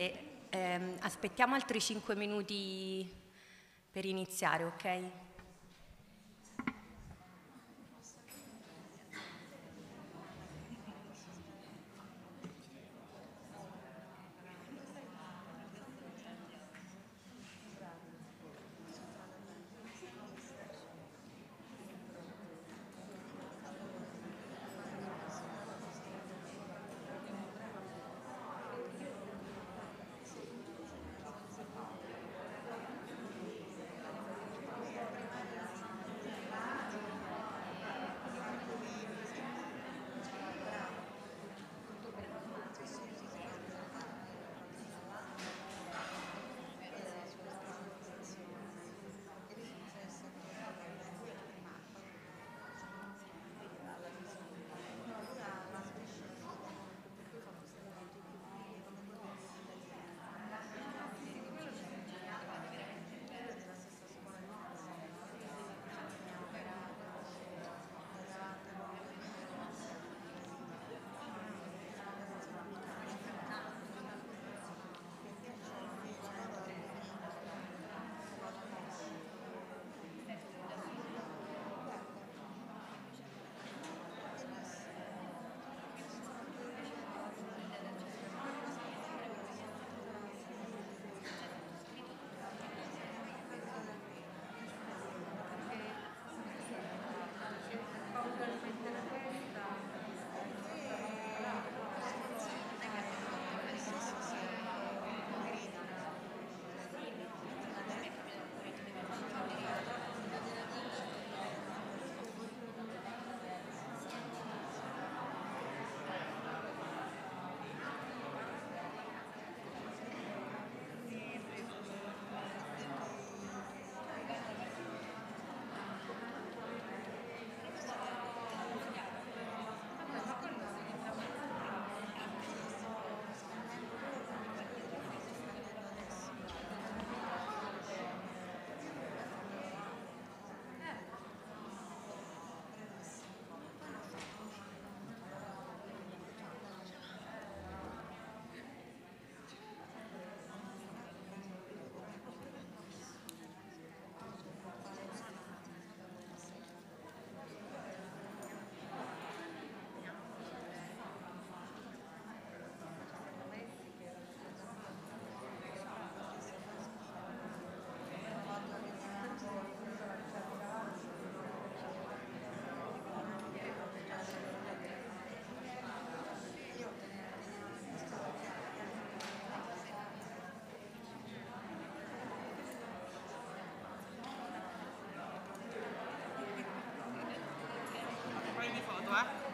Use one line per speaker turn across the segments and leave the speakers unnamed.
e ehm, aspettiamo altri 5 minuti per iniziare, ok?
Claro.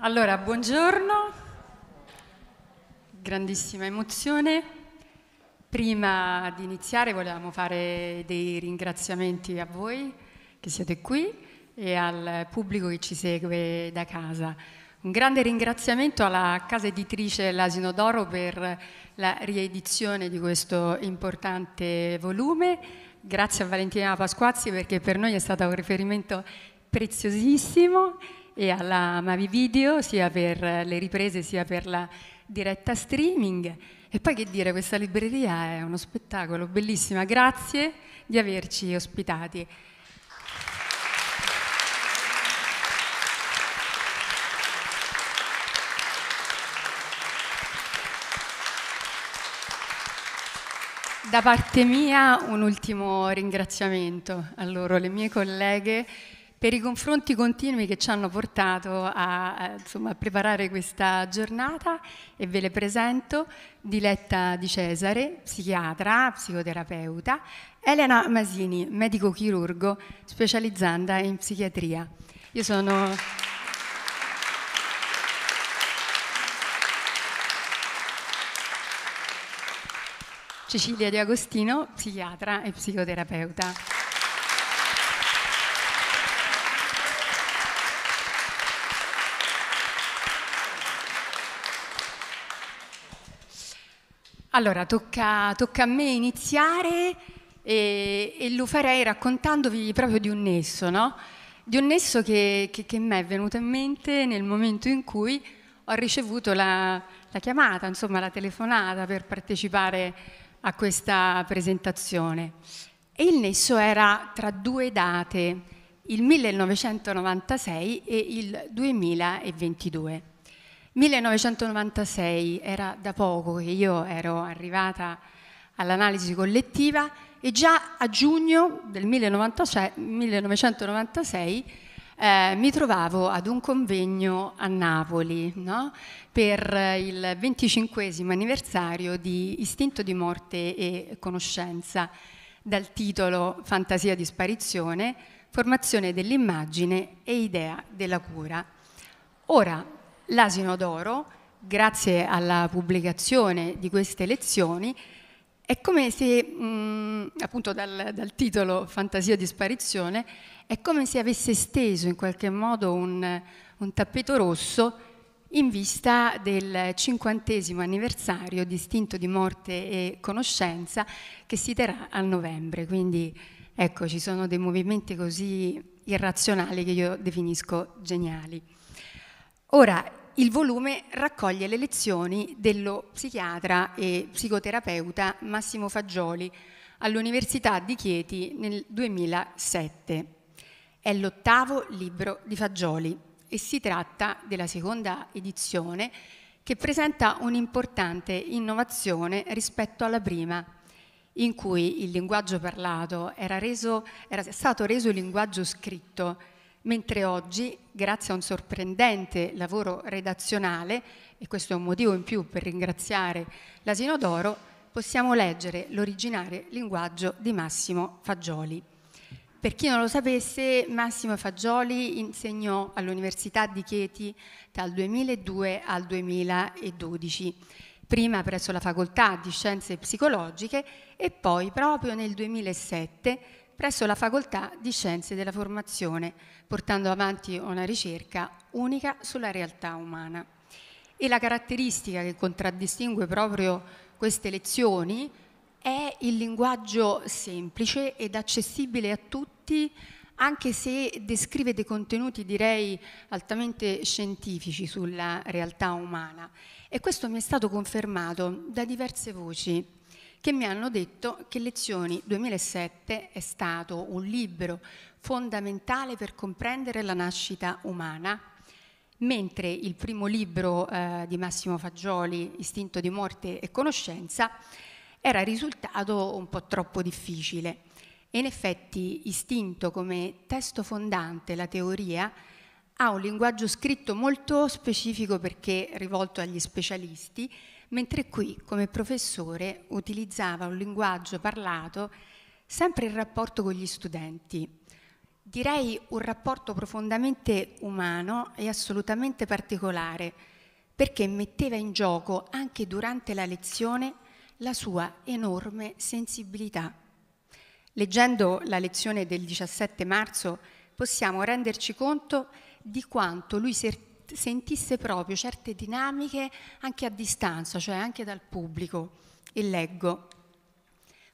Allora, buongiorno, grandissima emozione. Prima di iniziare volevamo fare dei ringraziamenti a voi che siete qui e al pubblico che ci segue da casa. Un grande ringraziamento alla casa editrice L'Asino d'Oro per la riedizione di questo importante volume. Grazie a Valentina Pasquazzi perché per noi è stato un riferimento preziosissimo e alla Mavi Video sia per eh, le riprese sia per la diretta streaming. E poi che dire, questa libreria è uno spettacolo bellissima. Grazie di averci ospitati. Da parte mia un ultimo ringraziamento a loro, le mie colleghe per i confronti continui che ci hanno portato a, insomma, a preparare questa giornata e ve le presento Diletta Di Cesare, psichiatra, psicoterapeuta, Elena Masini, medico chirurgo specializzanda in psichiatria. Io sono... Cecilia Di Agostino, psichiatra e psicoterapeuta. Allora, tocca, tocca a me iniziare e, e, lo farei raccontandovi proprio di un nesso, no? Di un nesso che, che, che mi è venuto in mente nel momento in cui ho ricevuto la, la chiamata, insomma la telefonata per partecipare a questa presentazione. E il nesso era tra due date, il 1996 e il 2022. 1996 era da poco che io ero arrivata all'analisi collettiva e già a giugno del 1996 eh, mi trovavo ad un convegno a Napoli no? per il 25 anniversario di Istinto di morte e conoscenza dal titolo Fantasia di sparizione, formazione dell'immagine e idea della cura. Ora, l'asino d'oro, grazie alla pubblicazione di queste lezioni, è come se, mh, mm, appunto dal, dal, titolo Fantasia di sparizione, è come se avesse steso in qualche modo un, un tappeto rosso in vista del cinquantesimo anniversario distinto di morte e conoscenza che si terrà a novembre. Quindi ecco, ci sono dei movimenti così irrazionali che io definisco geniali. Ora, il volume raccoglie le lezioni dello psichiatra e psicoterapeuta Massimo Fagioli all'Università di Chieti nel 2007. È l'ottavo libro di Fagioli e si tratta della seconda edizione che presenta un'importante innovazione rispetto alla prima, in cui il linguaggio parlato era, reso, era stato reso linguaggio scritto mentre oggi, grazie a un sorprendente lavoro redazionale, e questo è un motivo in più per ringraziare l'Asino d'Oro, possiamo leggere l'originale linguaggio di Massimo Fagioli. Per chi non lo sapesse, Massimo Fagioli insegnò all'Università di Chieti dal 2002 al 2012, prima presso la Facoltà di Scienze Psicologiche e poi proprio nel 2007 presso la Facoltà di Scienze della Formazione, portando avanti una ricerca unica sulla realtà umana. E la caratteristica che contraddistingue proprio queste lezioni è il linguaggio semplice ed accessibile a tutti, anche se descrive dei contenuti direi altamente scientifici sulla realtà umana. E questo mi è stato confermato da diverse voci che mi hanno detto che Lezioni 2007 è stato un libro fondamentale per comprendere la nascita umana, mentre il primo libro eh, di Massimo Fagioli, Istinto di morte e conoscenza, era risultato un po' troppo difficile. E in effetti Istinto come testo fondante, la teoria, ha un linguaggio scritto molto specifico perché rivolto agli specialisti mentre qui come professore utilizzava un linguaggio parlato sempre in rapporto con gli studenti. Direi un rapporto profondamente umano e assolutamente particolare, perché metteva in gioco anche durante la lezione la sua enorme sensibilità. Leggendo la lezione del 17 marzo possiamo renderci conto di quanto lui cercava sentisse proprio certe dinamiche anche a distanza, cioè anche dal pubblico. E leggo.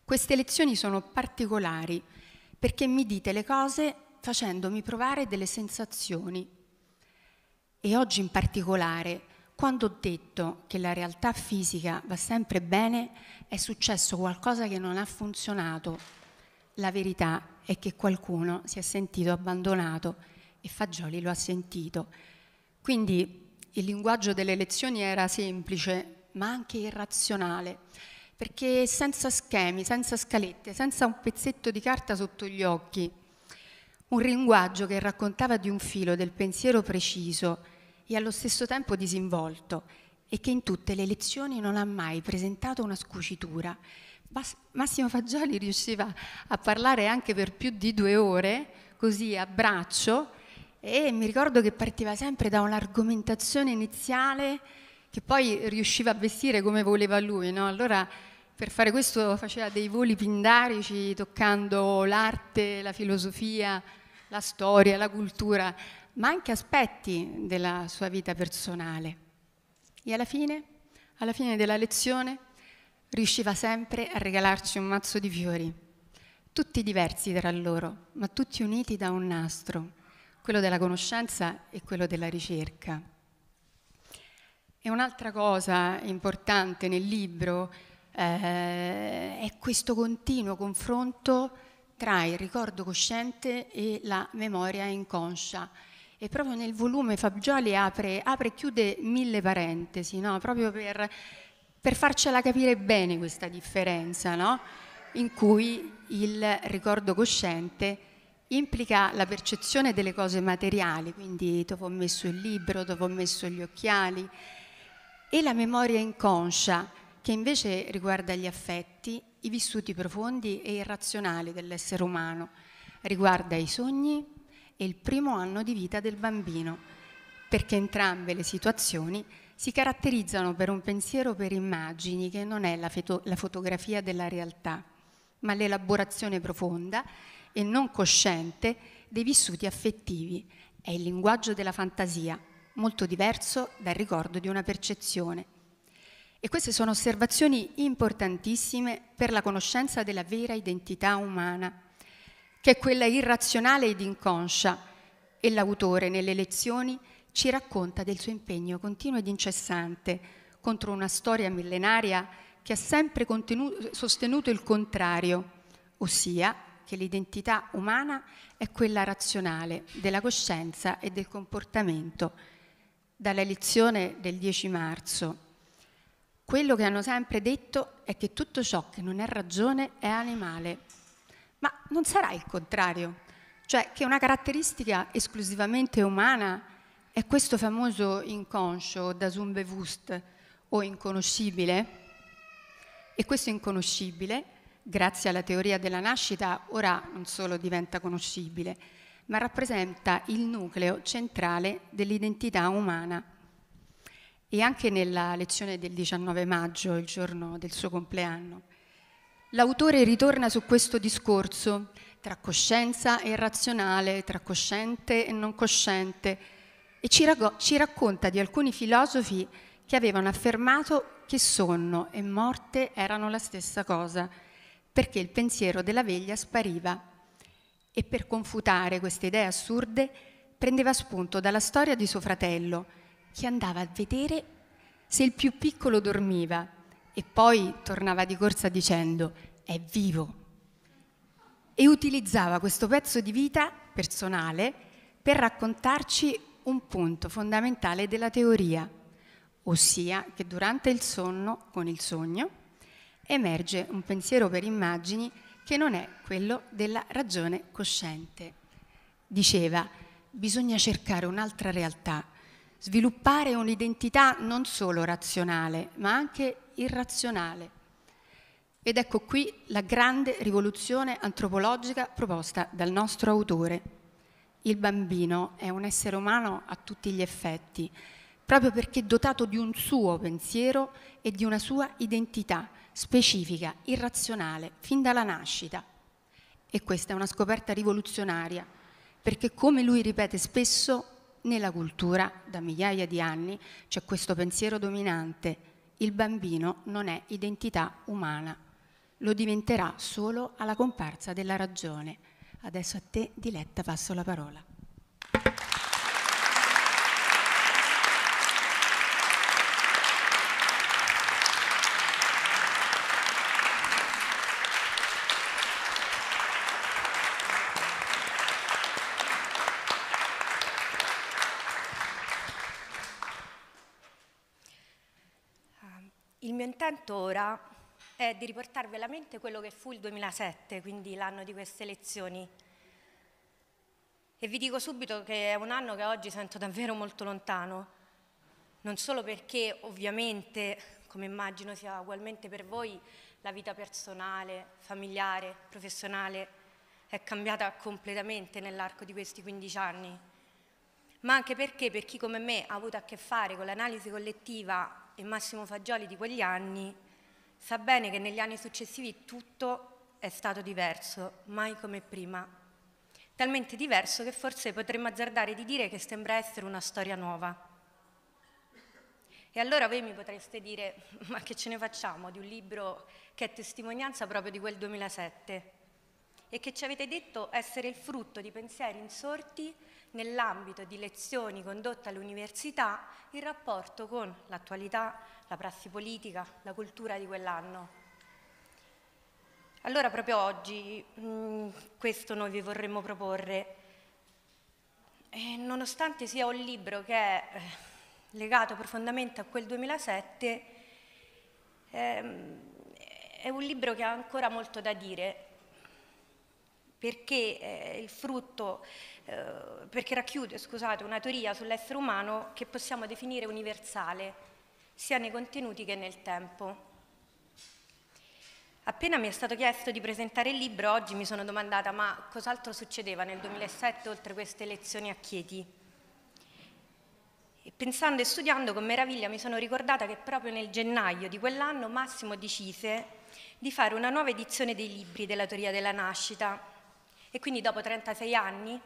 Queste lezioni sono particolari perché mi dite le cose facendomi provare delle sensazioni. E oggi in particolare, quando ho detto che la realtà fisica va sempre bene, è successo qualcosa che non ha funzionato. La verità è che qualcuno si è sentito abbandonato e Fagioli lo ha sentito quindi il linguaggio delle lezioni era semplice, ma anche irrazionale, perché senza schemi, senza scalette, senza un pezzetto di carta sotto gli occhi, un linguaggio che raccontava di un filo del pensiero preciso e allo stesso tempo disinvolto e che in tutte le lezioni non ha mai presentato una scucitura. Massimo Fagioli riusciva a parlare anche per più di due ore, così a braccio, e mi ricordo che partiva sempre da un'argomentazione iniziale che poi riusciva a vestire come voleva lui. No? Allora per fare questo faceva dei voli pindarici toccando l'arte, la filosofia, la storia, la cultura, ma anche aspetti della sua vita personale. E alla fine, alla fine della lezione, riusciva sempre a regalarci un mazzo di fiori, tutti diversi tra loro, ma tutti uniti da un nastro quello della conoscenza e quello della ricerca. E un'altra cosa importante nel libro eh, è questo continuo confronto tra il ricordo cosciente e la memoria inconscia. E proprio nel volume Fabgioli apre, apre e chiude mille parentesi, no? proprio per, per, farcela capire bene questa differenza, no? in cui il ricordo cosciente implica la percezione delle cose materiali, quindi dove ho messo il libro, dove ho messo gli occhiali, e la memoria inconscia, che invece riguarda gli affetti, i vissuti profondi e irrazionali dell'essere umano, riguarda i sogni e il primo anno di vita del bambino, perché entrambe le situazioni si caratterizzano per un pensiero per immagini che non è la, feto- la fotografia della realtà, ma l'elaborazione profonda e non cosciente dei vissuti affettivi. È il linguaggio della fantasia, molto diverso dal ricordo di una percezione. E queste sono osservazioni importantissime per la conoscenza della vera identità umana, che è quella irrazionale ed inconscia, e l'autore nelle lezioni ci racconta del suo impegno continuo ed incessante contro una storia millenaria che ha sempre sostenuto il contrario, ossia che l'identità umana è quella razionale della coscienza e del comportamento. Dalla lezione del 10 marzo, quello che hanno sempre detto è che tutto ciò che non è ragione è animale. Ma non sarà il contrario, cioè che una caratteristica esclusivamente umana è questo famoso inconscio, das unbewusst o inconoscibile? E questo inconoscibile grazie alla teoria della nascita, ora non solo diventa conoscibile, ma rappresenta il nucleo centrale dell'identità umana. E anche nella lezione del 19 maggio, il giorno del suo compleanno, l'autore ritorna su questo discorso tra coscienza e razionale, tra cosciente e non cosciente, e ci, racco- ci racconta di alcuni filosofi che avevano affermato che sonno e morte erano la stessa cosa perché il pensiero della veglia spariva. E per confutare queste idee assurde prendeva spunto dalla storia di suo fratello, che andava a vedere se il più piccolo dormiva e poi tornava di corsa dicendo è vivo. E utilizzava questo pezzo di vita personale per raccontarci un punto fondamentale della teoria, ossia che durante il sonno, con il sogno, emerge un pensiero per immagini che non è quello della ragione cosciente. Diceva, bisogna cercare un'altra realtà, sviluppare un'identità non solo razionale, ma anche irrazionale. Ed ecco qui la grande rivoluzione antropologica proposta dal nostro autore. Il bambino è un essere umano a tutti gli effetti, proprio perché dotato di un suo pensiero e di una sua identità specifica, irrazionale, fin dalla nascita. E questa è una scoperta rivoluzionaria, perché come lui ripete spesso, nella cultura da migliaia di anni c'è questo pensiero dominante, il bambino non è identità umana, lo diventerà solo alla comparsa della ragione. Adesso a te, Diletta, passo la parola.
intento ora è di riportarvi alla mente quello che fu il 2007, quindi l'anno di queste elezioni. E vi dico subito che è un anno che oggi sento davvero molto lontano, non solo perché ovviamente, come immagino sia ugualmente per voi, la vita personale, familiare, professionale è cambiata completamente nell'arco di questi 15 anni, ma anche perché per chi come me ha avuto a che fare con l'analisi collettiva e Massimo Fagioli di quegli anni sa bene che negli anni successivi tutto è stato diverso, mai come prima. Talmente diverso che forse potremmo azzardare di dire che sembra essere una storia nuova. E allora voi mi potreste dire, ma che ce ne facciamo di un libro che è testimonianza proprio di quel 2007 e che ci avete detto essere il frutto di pensieri insorti nell'ambito di lezioni condotte all'università il rapporto con l'attualità, la prassi politica, la cultura di quell'anno. Allora proprio oggi mh, mm, questo noi vi vorremmo proporre. E nonostante sia un libro che è eh, legato profondamente a quel 2007, ehm, è un libro che ha ancora molto da dire perché è eh, il frutto, eh, perché racchiude scusate, una teoria sull'essere umano che possiamo definire universale, sia nei contenuti che nel tempo. Appena mi è stato chiesto di presentare il libro, oggi mi sono domandata ma cos'altro succedeva nel 2007 oltre queste lezioni a Chieti? E pensando e studiando con meraviglia mi sono ricordata che proprio nel gennaio di quell'anno Massimo decise di fare una nuova edizione dei libri della teoria della nascita e quindi dopo 36 anni,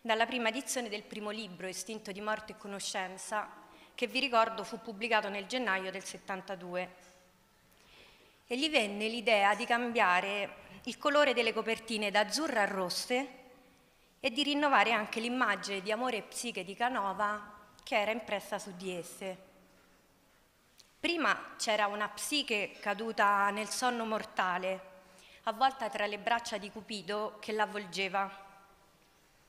dalla prima edizione del primo libro, Istinto di morte e conoscenza, che vi ricordo fu pubblicato nel gennaio del 72. E gli venne l'idea di cambiare il colore delle copertine da azzurra a rosse e di rinnovare anche l'immagine di amore e psiche di Canova che era impressa su di esse. Prima c'era una psiche caduta nel sonno mortale, avvolta tra le braccia di Cupido che l'avvolgeva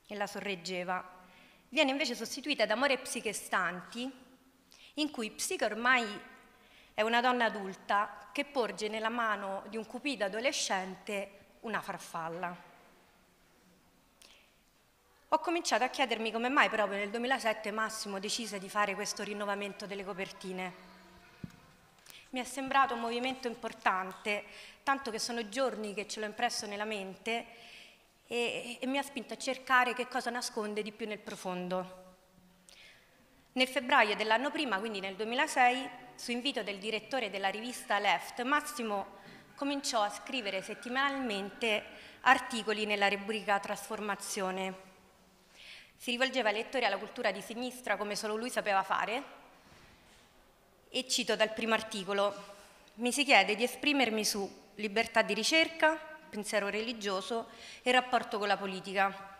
e la sorreggeva. Viene invece sostituita da Amore psiche stanti, in cui Psiche ormai è una donna adulta che porge nella mano di un Cupido adolescente una farfalla. Ho cominciato a chiedermi come mai proprio nel 2007 Massimo decise di fare questo rinnovamento delle copertine mi è sembrato un movimento importante, tanto che sono giorni che ce l'ho impresso nella mente e, e mi ha spinto a cercare che cosa nasconde di più nel profondo. Nel febbraio dell'anno prima, quindi nel 2006, su invito del direttore della rivista Left, Massimo cominciò a scrivere settimanalmente articoli nella rubrica Trasformazione. Si rivolgeva ai lettori alla cultura di sinistra come solo lui sapeva fare e cito dal primo articolo, mi si chiede di esprimermi su libertà di ricerca, pensiero religioso e rapporto con la politica.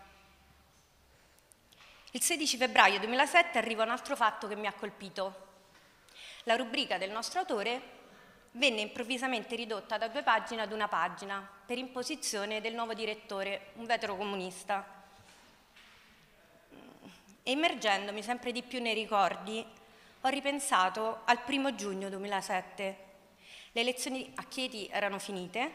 Il 16 febbraio 2007 arriva un altro fatto che mi ha colpito. La rubrica del nostro autore venne improvvisamente ridotta da due pagine ad una pagina per imposizione del nuovo direttore, un vetero comunista. Emergendomi sempre di più nei ricordi ho ripensato al primo giugno 2007. Le elezioni a Chieti erano finite,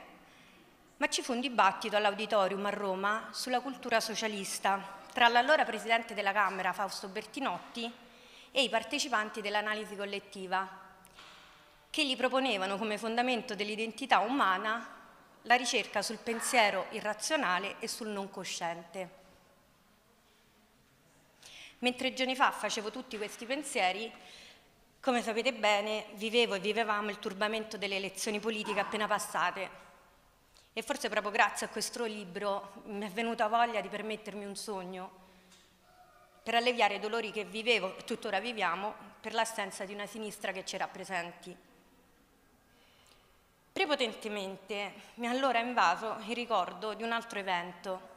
ma ci fu un dibattito all'auditorium a Roma sulla cultura socialista tra l'allora presidente della Camera Fausto Bertinotti e i partecipanti dell'analisi collettiva, che gli proponevano come fondamento dell'identità umana la ricerca sul pensiero irrazionale e sul non cosciente. Mentre giorni fa facevo tutti questi pensieri, come sapete bene, vivevo e vivevamo il turbamento delle elezioni politiche appena passate. E forse proprio grazie a questo libro mi è venuta voglia di permettermi un sogno per alleviare i dolori che vivevo e tuttora viviamo per l'assenza di una sinistra che ci rappresenti. Prepotentemente mi ha allora invaso il ricordo di un altro evento.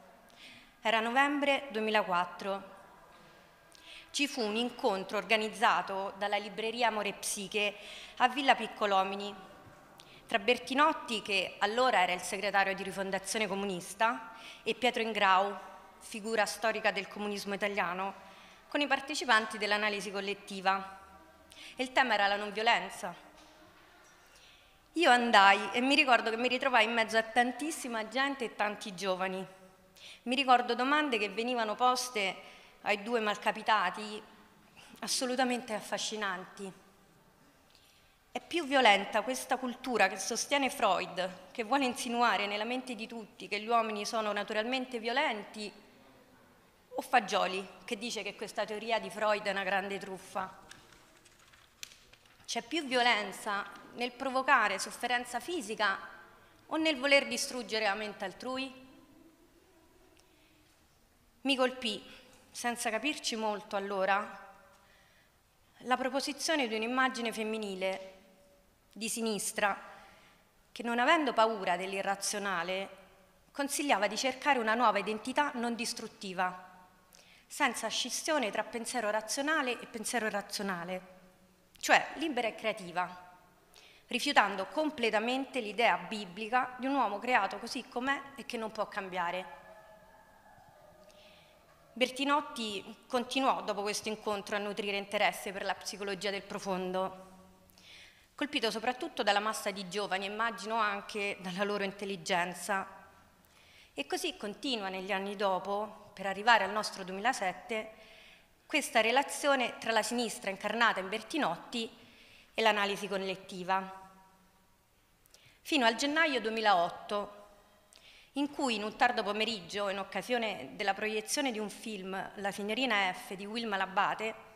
Era novembre 2004 ci fu un incontro organizzato dalla libreria Amore Psiche a Villa Piccolomini tra Bertinotti, che allora era il segretario di Rifondazione Comunista, e Pietro Ingrau, figura storica del comunismo italiano, con i partecipanti dell'analisi collettiva. il tema era la non violenza. Io andai e mi ricordo che mi ritrovai in mezzo a tantissima gente e tanti giovani. Mi ricordo domande che venivano poste ai due malcapitati assolutamente affascinanti. È più violenta questa cultura che sostiene Freud, che vuole insinuare nella mente di tutti che gli uomini sono naturalmente violenti, o Fagioli, che dice che questa teoria di Freud è una grande truffa. C'è più violenza nel provocare sofferenza fisica o nel voler distruggere la mente altrui? Mi colpì senza capirci molto allora, la proposizione di un'immagine femminile di sinistra che non avendo paura dell'irrazionale consigliava di cercare una nuova identità non distruttiva, senza scissione tra pensiero razionale e pensiero irrazionale, cioè libera e creativa, rifiutando completamente l'idea biblica di un uomo creato così com'è e che non può cambiare. Bertinotti continuò dopo questo incontro a nutrire interesse per la psicologia del profondo, colpito soprattutto dalla massa di giovani, immagino anche dalla loro intelligenza. E così continua negli anni dopo, per arrivare al nostro 2007, questa relazione tra la sinistra incarnata in Bertinotti e l'analisi collettiva. Fino al gennaio 2008, in cui in un tardo pomeriggio, in occasione della proiezione di un film La signorina F di Wilma Labate,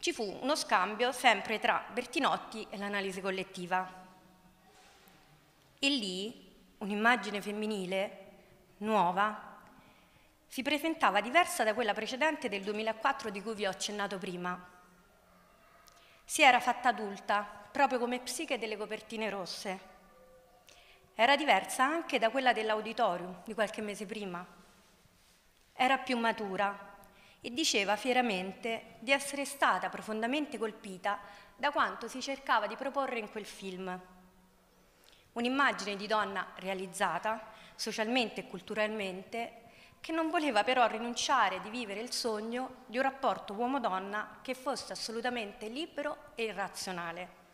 ci fu uno scambio sempre tra Bertinotti e l'analisi collettiva. E lì un'immagine femminile nuova si presentava diversa da quella precedente del 2004 di cui vi ho accennato prima. Si era fatta adulta, proprio come psiche delle copertine rosse era diversa anche da quella dell'auditorium di qualche mese prima. Era più matura e diceva fieramente di essere stata profondamente colpita da quanto si cercava di proporre in quel film. Un'immagine di donna realizzata, socialmente e culturalmente, che non voleva però rinunciare di vivere il sogno di un rapporto uomo-donna che fosse assolutamente libero e irrazionale.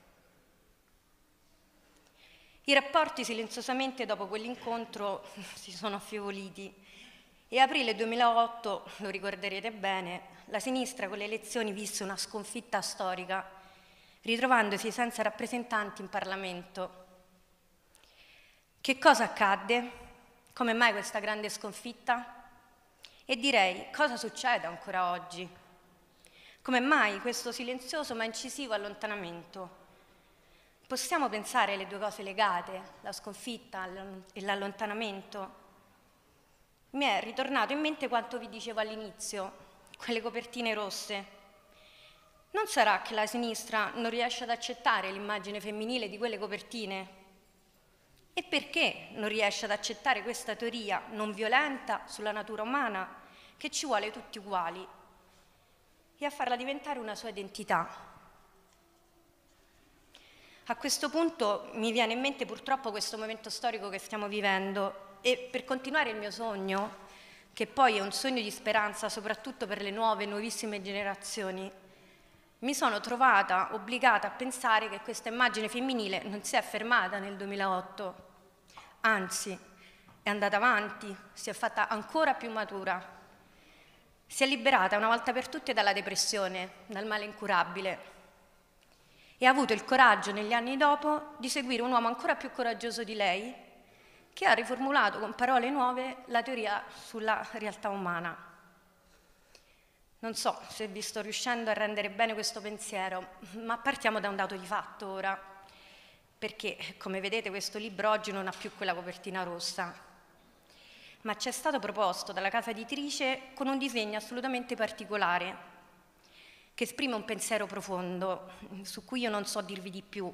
I rapporti silenziosamente dopo quell'incontro si sono affievoliti e a aprile 2008, lo ricorderete bene, la sinistra con le elezioni visse una sconfitta storica, ritrovandosi senza rappresentanti in Parlamento. Che cosa accadde? Come mai questa grande sconfitta? E direi, cosa succede ancora oggi? Come mai questo silenzioso ma incisivo allontanamento? Possiamo pensare alle due cose legate, la sconfitta e l'allontanamento? Mi è ritornato in mente quanto vi dicevo all'inizio, quelle copertine rosse. Non sarà che la sinistra non riesce ad accettare l'immagine femminile di quelle copertine? E perché non riesce ad accettare questa teoria non violenta sulla natura umana che ci vuole tutti uguali e a farla diventare una sua identità? A questo punto mi viene in mente purtroppo questo momento storico che stiamo vivendo e per continuare il mio sogno, che poi è un sogno di speranza soprattutto per le nuove, nuovissime generazioni, mi sono trovata obbligata a pensare che questa immagine femminile non si è fermata nel 2008, anzi è andata avanti, si è fatta ancora più matura, si è liberata una volta per tutte dalla depressione, dal male incurabile, e ha avuto il coraggio negli anni dopo di seguire un uomo ancora più coraggioso di lei, che ha riformulato con parole nuove la teoria sulla realtà umana. Non so se vi sto riuscendo a rendere bene questo pensiero, ma partiamo da un dato di fatto ora, perché come vedete questo libro oggi non ha più quella copertina rossa, ma ci è stato proposto dalla casa editrice con un disegno assolutamente particolare, che esprime un pensiero profondo su cui io non so dirvi di più,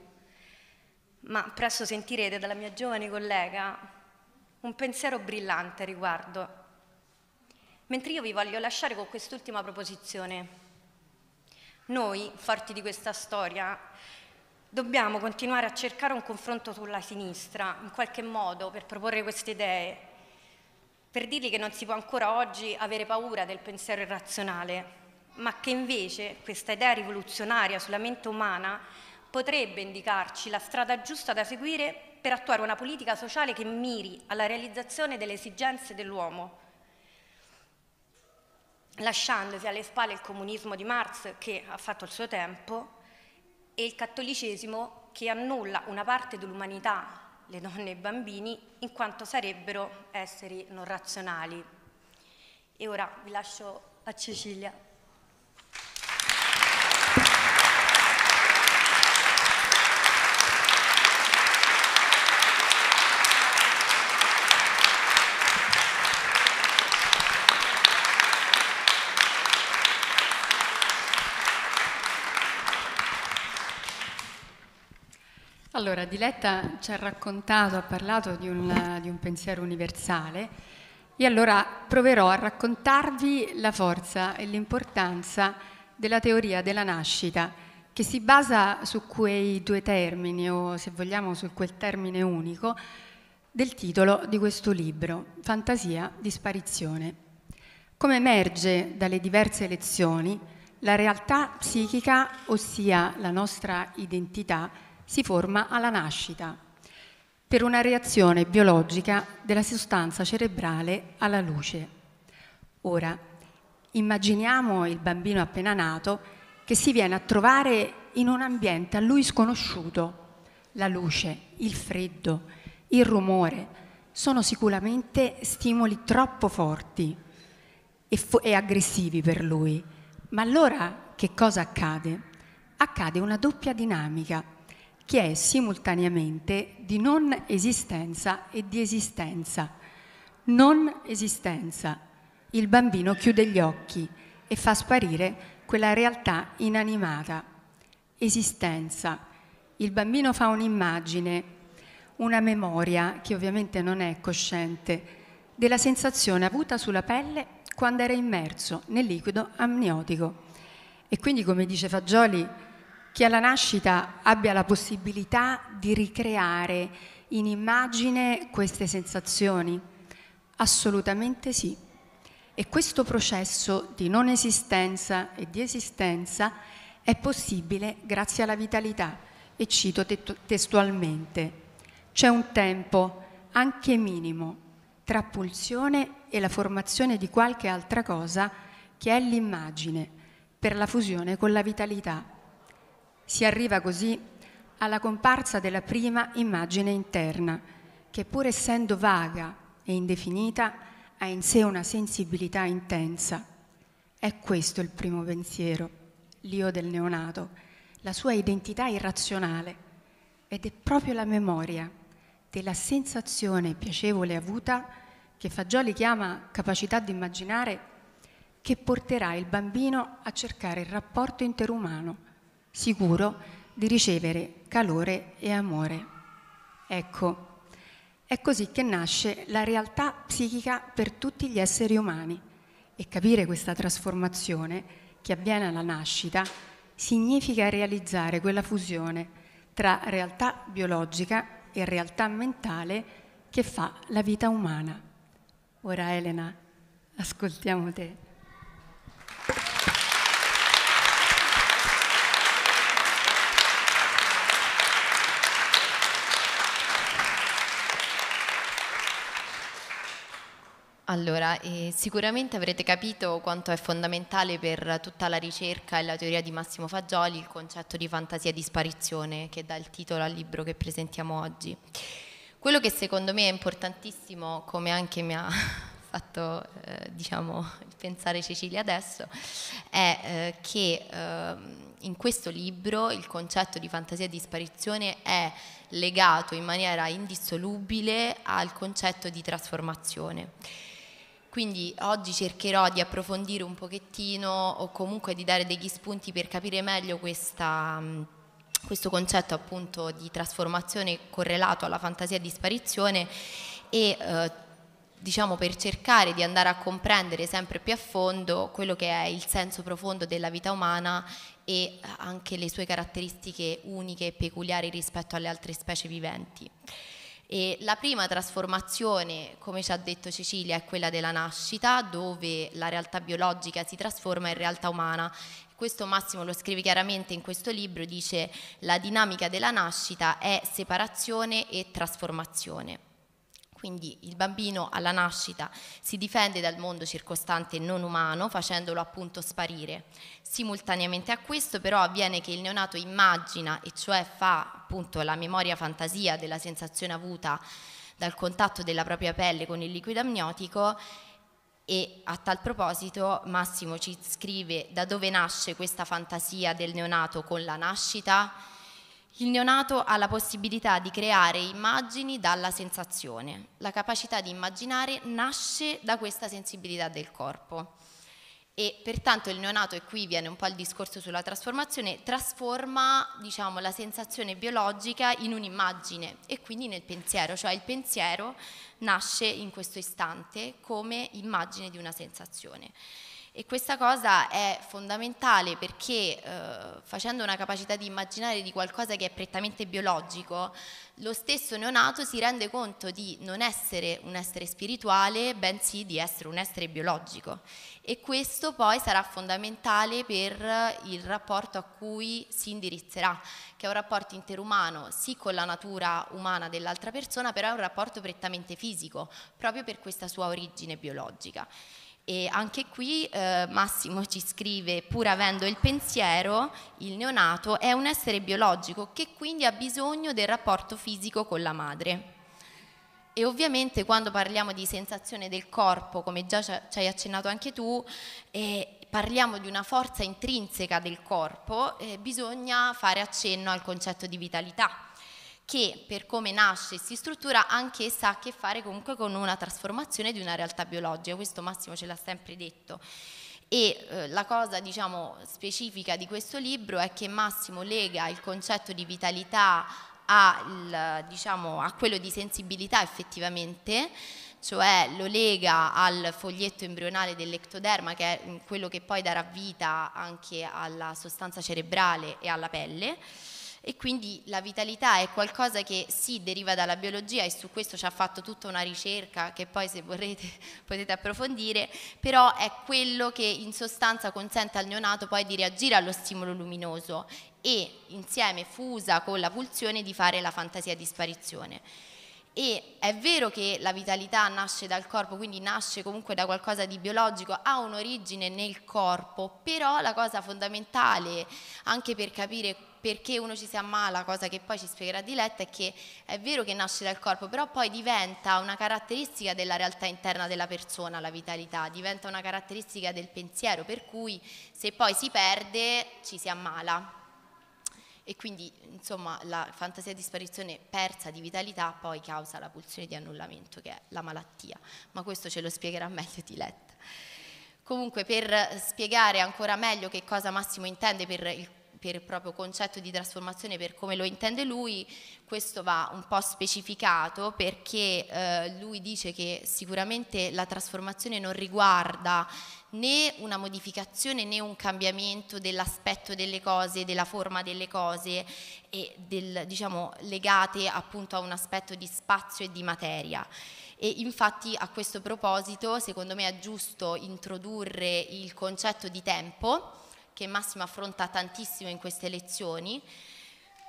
ma presto sentirete dalla mia giovane collega un pensiero brillante a riguardo. Mentre io vi voglio lasciare con quest'ultima proposizione. Noi, forti di questa storia, dobbiamo continuare a cercare un confronto sulla sinistra, in qualche modo, per proporre queste idee, per dirgli che non si può ancora oggi avere paura del pensiero irrazionale, ma che invece questa idea rivoluzionaria sulla mente umana potrebbe indicarci la strada giusta da seguire per attuare una politica sociale che miri alla realizzazione delle esigenze dell'uomo, lasciandosi alle spalle il comunismo di Marx che ha fatto il suo tempo e il cattolicesimo che annulla una parte dell'umanità, le donne e i bambini, in quanto sarebbero esseri non razionali. E ora vi lascio a Cecilia.
Allora, Diletta ci ha raccontato, ha parlato di un, di un pensiero universale e allora proverò a raccontarvi la forza e l'importanza della teoria della nascita che si basa su quei due termini o se vogliamo su quel termine unico del titolo di questo libro, Fantasia di sparizione. Come emerge dalle diverse lezioni, la realtà psichica, ossia la nostra identità, si forma alla nascita per una reazione biologica della sostanza cerebrale alla luce. Ora, immaginiamo il bambino appena nato che si viene a trovare in un ambiente a lui sconosciuto. La luce, il freddo, il rumore sono sicuramente stimoli troppo forti e, fo- e aggressivi per lui. Ma allora che cosa accade? Accade una doppia dinamica che è simultaneamente di non esistenza e di esistenza. Non esistenza. Il bambino chiude gli occhi e fa sparire quella realtà inanimata. Esistenza. Il bambino fa un'immagine, una memoria, che ovviamente non è cosciente, della sensazione avuta sulla pelle quando era immerso nel liquido amniotico. E quindi, come dice Fagioli, chi alla nascita abbia la possibilità di ricreare in immagine queste sensazioni? Assolutamente sì. E questo processo di non esistenza e di esistenza è possibile grazie alla vitalità. E cito testualmente, c'è un tempo, anche minimo, tra pulsione e la formazione di qualche altra cosa che è l'immagine per la fusione con la vitalità. Si arriva così alla comparsa della prima immagine interna, che pur essendo vaga e indefinita ha in sé una sensibilità intensa. È questo il primo pensiero, l'io del neonato, la sua identità irrazionale ed è proprio la memoria della sensazione piacevole avuta che Fagioli chiama capacità di immaginare che porterà il bambino a cercare il rapporto interumano sicuro di ricevere calore e amore. Ecco, è così che nasce la realtà psichica per tutti gli esseri umani e capire questa trasformazione che avviene alla nascita significa realizzare quella fusione tra realtà biologica e realtà mentale che fa la vita umana. Ora Elena, ascoltiamo te.
Allora, eh, sicuramente avrete capito quanto è fondamentale per tutta la ricerca e la teoria di Massimo Fagioli il concetto di fantasia di sparizione che dà il titolo al libro che presentiamo oggi. Quello che secondo me è importantissimo, come anche mi ha fatto eh, diciamo, pensare Cecilia adesso, è eh, che ehm, in questo libro il concetto di fantasia di sparizione è legato in maniera indissolubile al concetto di trasformazione. Quindi oggi cercherò di approfondire un pochettino o comunque di dare degli spunti per capire meglio questa, mm, questo concetto appunto di trasformazione correlato alla fantasia di sparizione e eh, diciamo per cercare di andare a comprendere sempre più a fondo quello che è il senso profondo della vita umana e anche le sue caratteristiche uniche e peculiari rispetto alle altre specie viventi. E la prima trasformazione, come ci ha detto Cecilia, è quella della nascita, dove la realtà biologica si trasforma in realtà umana questo Massimo lo scrive chiaramente in questo libro, dice la dinamica della nascita è separazione e trasformazione. Quindi il bambino alla nascita si difende dal mondo circostante non umano facendolo appunto sparire. Simultaneamente a questo però avviene che il neonato immagina e cioè fa appunto la memoria fantasia della sensazione avuta dal contatto della propria pelle con il liquido amniotico e a tal proposito Massimo ci scrive da dove nasce questa fantasia del neonato con la nascita, il neonato ha la possibilità di creare immagini dalla sensazione. La capacità di immaginare nasce da questa sensibilità del corpo. E pertanto il neonato, e qui viene un po' il discorso sulla trasformazione, trasforma diciamo, la sensazione biologica in un'immagine e quindi nel pensiero, cioè il pensiero nasce in questo istante come immagine di una sensazione e questa cosa è fondamentale perché eh, facendo una capacità di immaginare di qualcosa che è prettamente biologico, lo stesso neonato si rende conto di non essere un essere spirituale, bensì di essere un essere biologico e questo poi sarà fondamentale per il rapporto a cui si indirizzerà, che è un rapporto interumano sì con la natura umana dell'altra persona, però è un rapporto prettamente fisico, proprio per questa sua origine biologica. E anche qui eh, Massimo ci scrive, pur avendo il pensiero, il neonato è un essere biologico che quindi ha bisogno del rapporto fisico con la madre. E ovviamente quando parliamo di sensazione del corpo, come già ci hai accennato anche tu, eh, parliamo di una forza intrinseca del corpo, eh, bisogna fare accenno al concetto di vitalità che per come nasce e si struttura anch'essa ha a che fare comunque con una trasformazione di una realtà biologica, questo Massimo ce l'ha sempre detto. E eh, la cosa diciamo, specifica di questo libro è che Massimo lega il concetto di vitalità a, il, diciamo, a quello di sensibilità effettivamente, cioè lo lega al foglietto embrionale dell'ectoderma che è mm, quello che poi darà vita anche alla sostanza cerebrale e alla pelle e quindi la vitalità è qualcosa che sì deriva dalla biologia e su questo ci ha fatto tutta una ricerca che poi se vorrete potete approfondire, però è quello che in sostanza consente al neonato poi di reagire allo stimolo luminoso e insieme fusa con la pulsione di fare la fantasia di sparizione. E è vero che la vitalità nasce dal corpo, quindi nasce comunque da qualcosa di biologico, ha un'origine nel corpo, però la cosa fondamentale anche per capire perché uno ci si ammala, cosa che poi ci spiegherà Diletta, è che è vero che nasce dal corpo, però poi diventa una caratteristica della realtà interna della persona, la vitalità, diventa una caratteristica del pensiero, per cui se poi si perde ci si ammala. E quindi insomma la fantasia di sparizione persa di vitalità poi causa la pulsione di annullamento che è la malattia, ma questo ce lo spiegherà meglio Diletta. Comunque per spiegare ancora meglio che cosa Massimo intende per il per il proprio concetto di trasformazione, per come lo intende lui, questo va un po' specificato perché eh, lui dice che sicuramente la trasformazione non riguarda né una modificazione né un cambiamento dell'aspetto delle cose, della forma delle cose e del, diciamo, legate appunto a un aspetto di spazio e di materia. E infatti a questo proposito secondo me è giusto introdurre il concetto di tempo che Massimo affronta tantissimo in queste lezioni,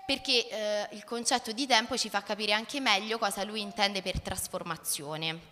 perché eh, il concetto di tempo ci fa capire anche meglio cosa lui intende per trasformazione.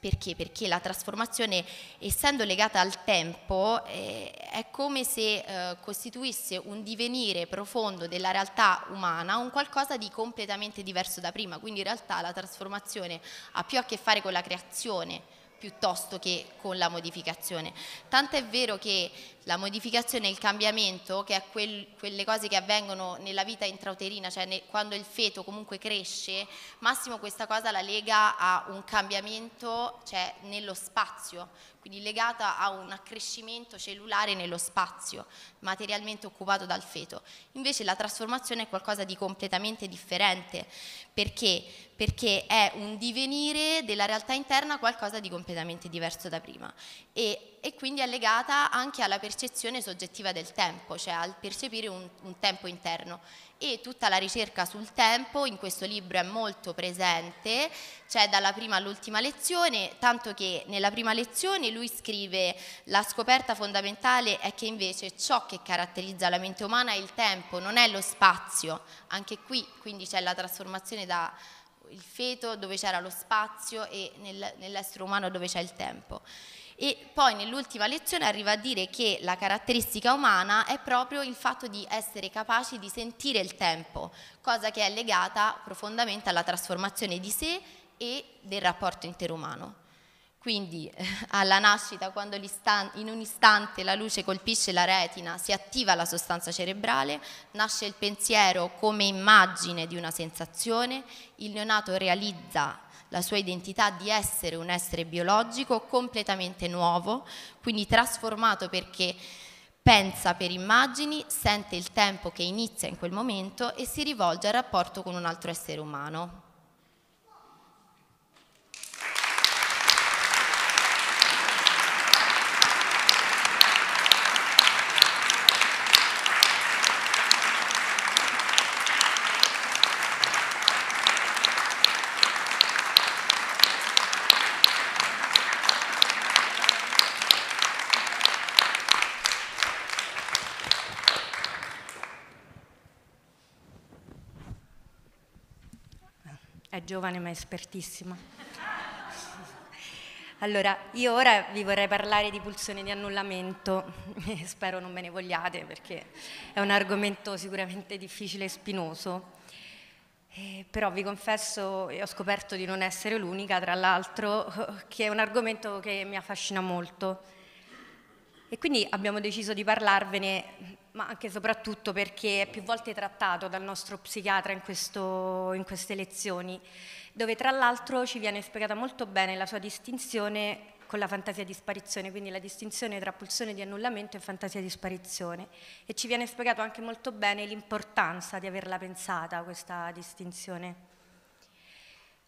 Perché? Perché la trasformazione, essendo legata al tempo, eh, è come se eh, costituisse un divenire profondo della realtà umana, un qualcosa di completamente diverso da prima. Quindi in realtà la trasformazione ha più a che fare con la creazione piuttosto che con la modificazione. Tanto è vero che la modificazione, il cambiamento, che è quel, quelle cose che avvengono nella vita intrauterina, cioè nel, quando il feto comunque cresce, massimo questa cosa la lega a un cambiamento cioè, nello spazio, quindi legata a un accrescimento cellulare nello spazio materialmente occupato dal feto. Invece la trasformazione è qualcosa di completamente differente, perché? Perché è un divenire della realtà interna qualcosa di completamente diverso da prima. E e quindi è legata anche alla percezione soggettiva del tempo, cioè al percepire un, un tempo interno. E tutta la ricerca sul tempo in questo libro è molto presente, cioè dalla prima all'ultima lezione, tanto che nella prima lezione lui scrive la scoperta fondamentale è che invece ciò che caratterizza la mente umana è il tempo, non è lo spazio. Anche qui quindi c'è la trasformazione da il feto dove c'era lo spazio e nel, nell'essere umano dove c'è il tempo e poi nell'ultima lezione arriva a dire che la caratteristica umana è proprio il fatto di essere capaci di sentire il tempo, cosa che è legata profondamente alla trasformazione di sé e del rapporto interumano. Quindi alla nascita, quando in un istante la luce colpisce la retina, si attiva la sostanza cerebrale, nasce il pensiero come immagine di una sensazione, il neonato realizza la sua identità di essere un essere biologico completamente nuovo, quindi trasformato perché pensa per immagini, sente il tempo che inizia in quel momento e si rivolge al rapporto con un altro essere umano.
giovane ma espertissima. Allora, io ora vi vorrei parlare di pulsione di annullamento, spero non me ne vogliate perché è un argomento sicuramente difficile e spinoso, eh, però vi confesso e ho scoperto di non essere l'unica, tra l'altro, che è un argomento che mi affascina molto. E quindi abbiamo deciso di parlarvene, ma anche e soprattutto perché è più volte trattato dal nostro psichiatra in, questo, in queste lezioni, dove tra l'altro ci viene spiegata molto bene la sua distinzione con la fantasia di sparizione, quindi la distinzione tra pulsione di annullamento e fantasia di sparizione. E ci viene spiegato anche molto bene l'importanza di averla pensata questa distinzione.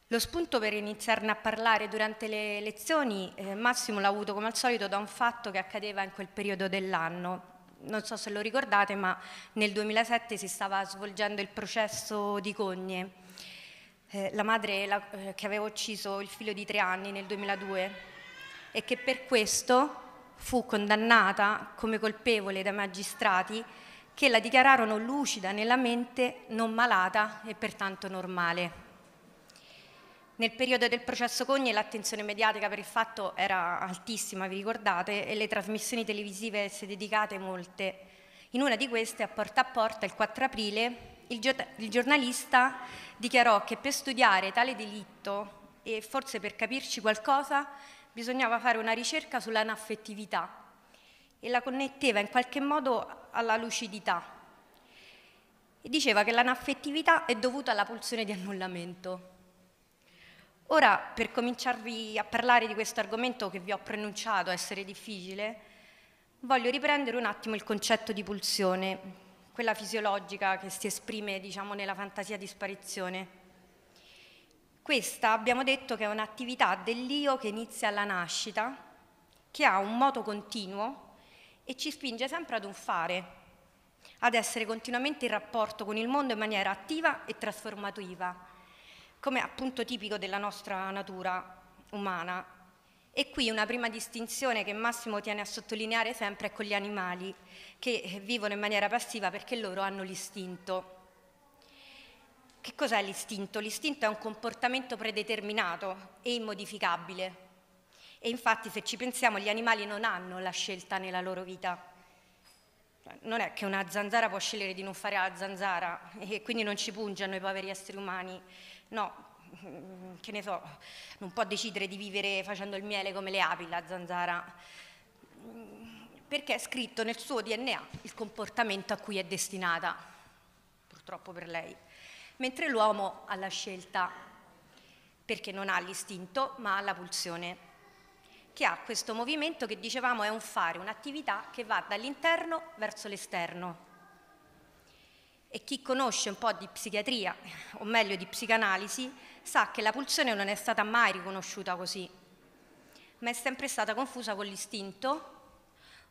Lo spunto per iniziarne a parlare durante le lezioni, eh, Massimo l'ha avuto come al solito da un fatto che accadeva in quel periodo dell'anno. Non so se lo ricordate, ma nel 2007 si stava svolgendo il processo di Cogne, eh, la madre la, eh, che aveva ucciso il figlio di tre anni nel 2002 e che per questo fu condannata come colpevole dai magistrati che la dichiararono lucida nella mente, non malata e pertanto normale. Nel periodo del processo Cogni l'attenzione mediatica per il fatto era altissima, vi ricordate, e le trasmissioni televisive si dedicate molte. In una di queste, a Porta a Porta, il 4 aprile, il, gio il giornalista dichiarò che per studiare tale delitto e forse per capirci qualcosa bisognava fare una ricerca sull'anaffettività e la connetteva in qualche modo alla lucidità. E diceva che l'anaffettività è dovuta alla pulsione di annullamento Ora, per cominciarvi a parlare di questo argomento che vi ho pronunciato essere difficile, voglio riprendere un attimo il concetto di pulsione, quella fisiologica che si esprime, diciamo, nella fantasia di sparizione. Questa abbiamo detto che è un'attività dell'io che inizia alla nascita, che ha un moto continuo e ci spinge sempre ad un fare, ad essere continuamente in rapporto con il mondo in maniera attiva e trasformativa, come appunto tipico della nostra natura umana. E qui una prima distinzione che Massimo tiene a sottolineare sempre è con gli animali, che vivono in maniera passiva perché loro hanno l'istinto. Che cos'è l'istinto? L'istinto è un comportamento predeterminato e immodificabile. E infatti se ci pensiamo gli animali non hanno la scelta nella loro vita. Non è che una zanzara può scegliere di non fare la zanzara e quindi non ci pungiano i poveri esseri umani No, che ne so, non può decidere di vivere facendo il miele come le api, la zanzara, perché è scritto nel suo DNA il comportamento a cui è destinata, purtroppo per lei, mentre l'uomo ha la scelta perché non ha l'istinto ma ha la pulsione, che ha questo movimento che dicevamo è un fare, un'attività che va dall'interno verso l'esterno. E chi conosce un po' di psichiatria, o meglio di psicanalisi, sa che la pulsione non è stata mai riconosciuta così, ma è sempre stata confusa con l'istinto,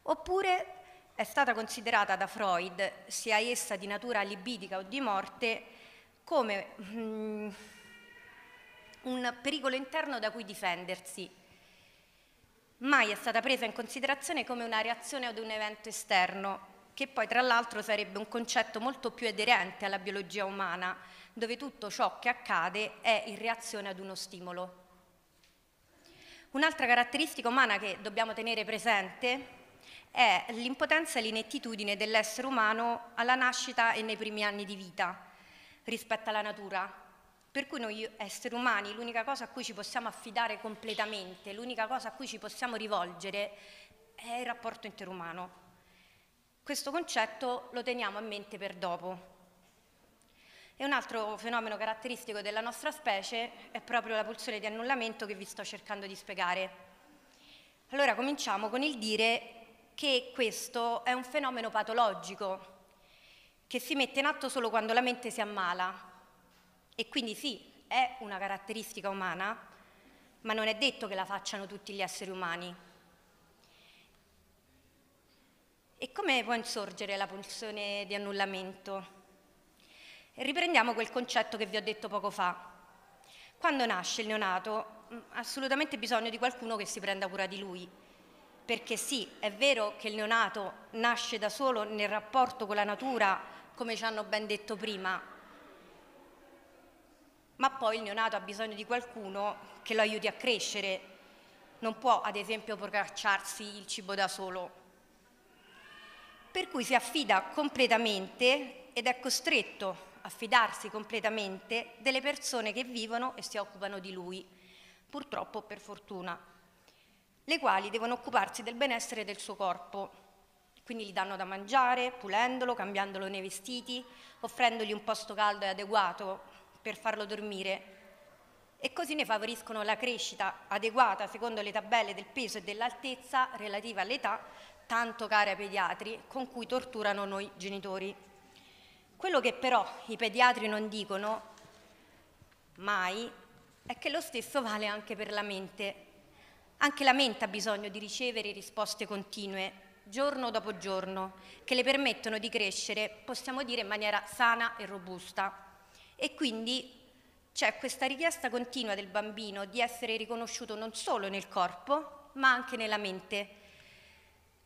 oppure è stata considerata da Freud, sia essa di natura libidica o di morte, come mm, un pericolo interno da cui difendersi. Mai è stata presa in considerazione come una reazione ad un evento esterno, che poi tra l'altro sarebbe un concetto molto più aderente alla biologia umana, dove tutto ciò che accade è in reazione ad uno stimolo. Un'altra caratteristica umana che dobbiamo tenere presente è l'impotenza e l'inettitudine dell'essere umano alla nascita e nei primi anni di vita rispetto alla natura. Per cui noi esseri umani l'unica cosa a cui ci possiamo affidare completamente, l'unica cosa a cui ci possiamo rivolgere è il rapporto interumano. Questo concetto lo teniamo a mente per dopo. E un altro fenomeno caratteristico della nostra specie è proprio la pulsione di annullamento che vi sto cercando di spiegare. Allora cominciamo con il dire che questo è un fenomeno patologico che si mette in atto solo quando la mente si ammala. E quindi sì, è una caratteristica umana, ma non è detto che la facciano tutti gli esseri umani. E come può insorgere la pulsione di annullamento? Riprendiamo quel concetto che vi ho detto poco fa. Quando nasce il neonato mm, ha assolutamente bisogno di qualcuno che si prenda cura di lui, perché sì, è vero che il neonato nasce da solo nel rapporto con la natura, come ci hanno ben detto prima, ma poi il neonato ha bisogno di qualcuno che lo aiuti a crescere, non può ad esempio procacciarsi il cibo da solo per cui si affida completamente ed è costretto a fidarsi completamente delle persone che vivono e si occupano di lui, purtroppo per fortuna, le quali devono occuparsi del benessere del suo corpo, quindi gli danno da mangiare, pulendolo, cambiandolo nei vestiti, offrendogli un posto caldo e adeguato per farlo dormire. E così ne favoriscono la crescita adeguata secondo le tabelle del peso e dell'altezza relativa all'età tanto care ai pediatri, con cui torturano noi genitori. Quello che però i pediatri non dicono mai è che lo stesso vale anche per la mente. Anche la mente ha bisogno di ricevere risposte continue, giorno dopo giorno, che le permettono di crescere, possiamo dire, in maniera sana e robusta. E quindi c'è questa richiesta continua del bambino di essere riconosciuto non solo nel corpo, ma anche nella mente,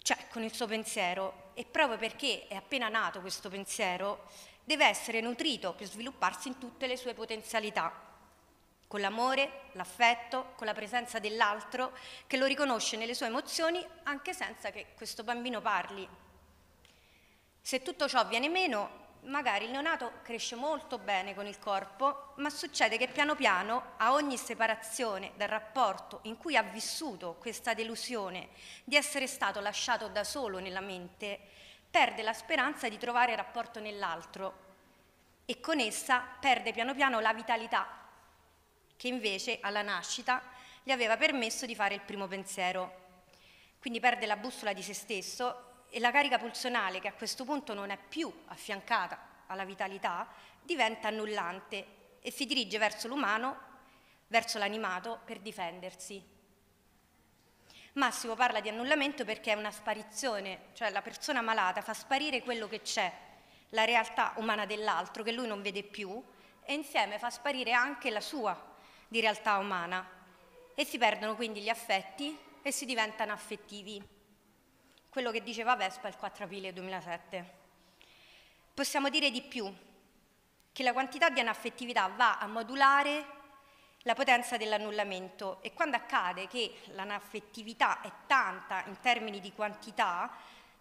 cioè con il suo pensiero, e proprio perché è appena nato questo pensiero, deve essere nutrito per svilupparsi in tutte le sue potenzialità, con l'amore, l'affetto, con la presenza dell'altro che lo riconosce nelle sue emozioni anche senza che questo bambino parli. Se tutto ciò viene meno, magari il neonato cresce molto bene con il corpo, ma succede che piano piano a ogni separazione dal rapporto in cui ha vissuto questa delusione di essere stato lasciato da solo nella mente, perde la speranza di trovare rapporto nell'altro e con essa perde piano piano la vitalità che invece alla nascita gli aveva permesso di fare il primo pensiero. Quindi perde la bussola di se stesso e la carica pulsionale che a questo punto non è più affiancata alla vitalità diventa annullante e si dirige verso l'umano, verso l'animato per difendersi. Massimo parla di annullamento perché è una sparizione, cioè la persona malata fa sparire quello che c'è, la realtà umana dell'altro che lui non vede più e insieme fa sparire anche la sua di realtà umana e si perdono quindi gli affetti e si diventano affettivi quello che diceva Vespa il 4 aprile 2007. Possiamo dire di più, che la quantità di anaffettività va a modulare la potenza dell'annullamento e quando accade che l'anaffettività è tanta in termini di quantità,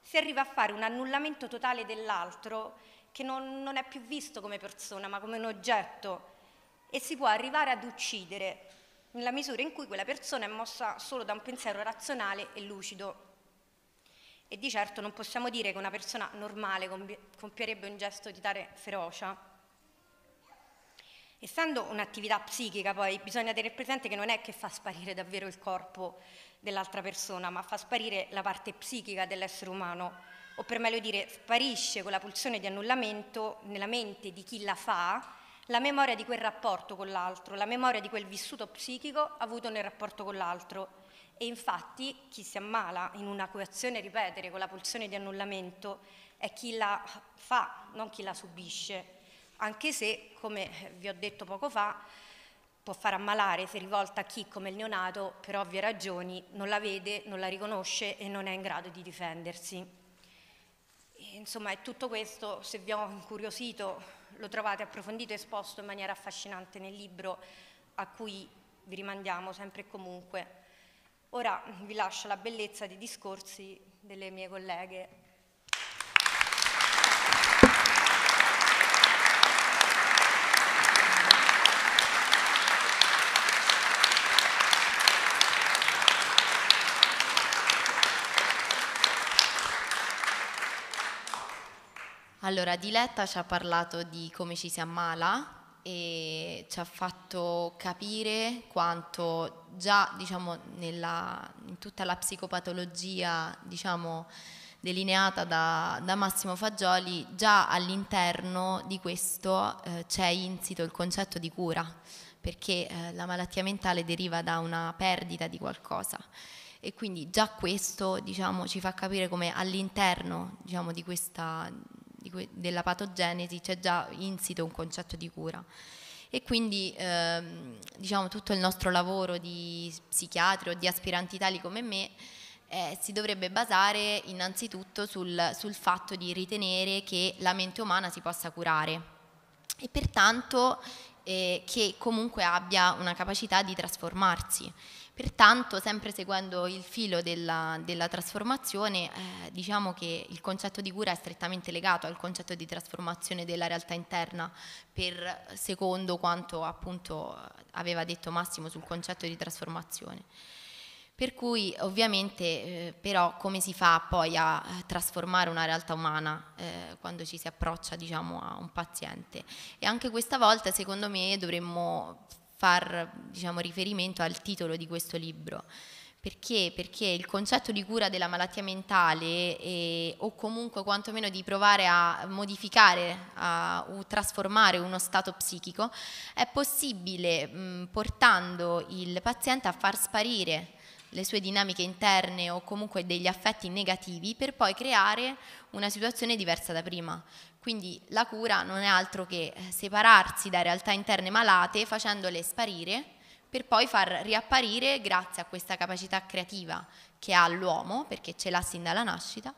si arriva a fare un annullamento totale dell'altro che non, non, è più visto come persona ma come un oggetto e si può arrivare ad uccidere nella misura in cui quella persona è mossa solo da un pensiero razionale e lucido. E di certo non possiamo dire che una persona normale compierebbe un gesto di tale ferocia. Essendo un'attività psichica poi bisogna tenere presente che non è che fa sparire davvero il corpo dell'altra persona, ma fa sparire la parte psichica dell'essere umano, o per meglio dire sparisce con la pulsione di annullamento nella mente di chi la fa la memoria di quel rapporto con l'altro, la memoria di quel vissuto psichico avuto nel rapporto con l'altro e infatti chi si ammala in una coazione ripetere con la pulsione di annullamento è chi la fa, non chi la subisce, anche se, come vi ho detto poco fa, può far ammalare se rivolta a chi, come il neonato, per ovvie ragioni, non la vede, non la riconosce e non è in grado di difendersi. E, insomma, è tutto questo, se vi ho incuriosito, lo trovate approfondito e esposto in maniera affascinante nel libro a cui vi rimandiamo sempre e comunque. Ora vi lascio la bellezza dei discorsi delle mie colleghe.
Allora, Diletta ci ha parlato di come ci si ammala e ci ha fatto capire quanto già diciamo, nella, in tutta la psicopatologia diciamo, delineata da, da, Massimo Fagioli, già all'interno di questo eh, c'è insito il concetto di cura, perché eh, la malattia mentale deriva da una perdita di qualcosa. E quindi già questo diciamo, ci fa capire come all'interno diciamo, di questa que- della patogenesi c'è già insito un concetto di cura. E quindi ehm, diciamo, tutto il nostro lavoro di psichiatri o di aspiranti tali come me eh, si dovrebbe basare innanzitutto sul, sul fatto di ritenere che la mente umana si possa curare e pertanto eh, che comunque abbia una capacità di trasformarsi Pertanto, sempre seguendo il filo della, della trasformazione, eh, diciamo che il concetto di cura è strettamente legato al concetto di trasformazione della realtà interna, per, secondo quanto appunto aveva detto Massimo sul concetto di trasformazione. Per cui ovviamente eh, però come si fa poi a eh, trasformare una realtà umana eh, quando ci si approccia diciamo, a un paziente? E anche questa volta secondo me dovremmo far diciamo, riferimento al titolo di questo libro. Perché? Perché il concetto di cura della malattia mentale e, eh, o comunque quantomeno di provare a modificare a, o trasformare uno stato psichico è possibile mh, mm, portando il paziente a far sparire le sue dinamiche interne o comunque degli affetti negativi per poi creare una situazione diversa da prima. Quindi la cura non è altro che eh, separarsi da realtà interne malate facendole sparire per poi far riapparire grazie a questa capacità creativa che ha l'uomo, perché ce l'ha sin dalla nascita,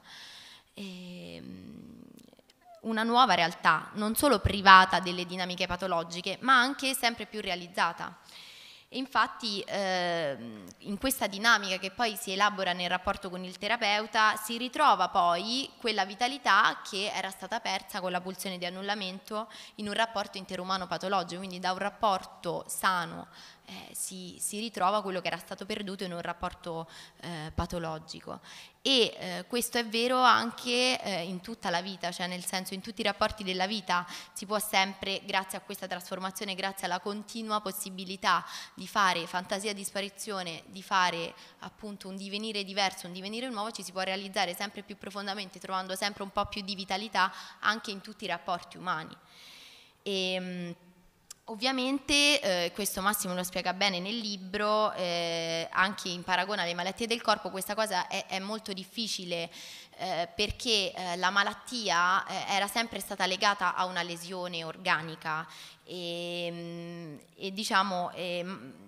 ehm, una nuova realtà, non solo privata delle dinamiche patologiche, ma anche sempre più realizzata. E infatti eh, in questa dinamica che poi si elabora nel rapporto con il terapeuta si ritrova poi quella vitalità che era stata persa con la pulsione di annullamento in un rapporto interumano patologico, quindi da un rapporto sano eh, si, si, ritrova quello che era stato perduto in un rapporto eh, patologico. E eh, questo è vero anche eh, in tutta la vita, cioè nel senso in tutti i rapporti della vita si può sempre, grazie a questa trasformazione, grazie alla continua possibilità di fare fantasia di sparizione, di fare appunto un divenire diverso, un divenire nuovo, ci si può realizzare sempre più profondamente, trovando sempre un po' più di vitalità anche in tutti i rapporti umani. E, ehm, Ovviamente, eh, questo Massimo lo spiega bene nel libro, eh, anche in paragone alle malattie del corpo, questa cosa è, è molto difficile eh, perché eh, la malattia eh, era sempre stata legata a una lesione organica e, mm, e diciamo... Mm,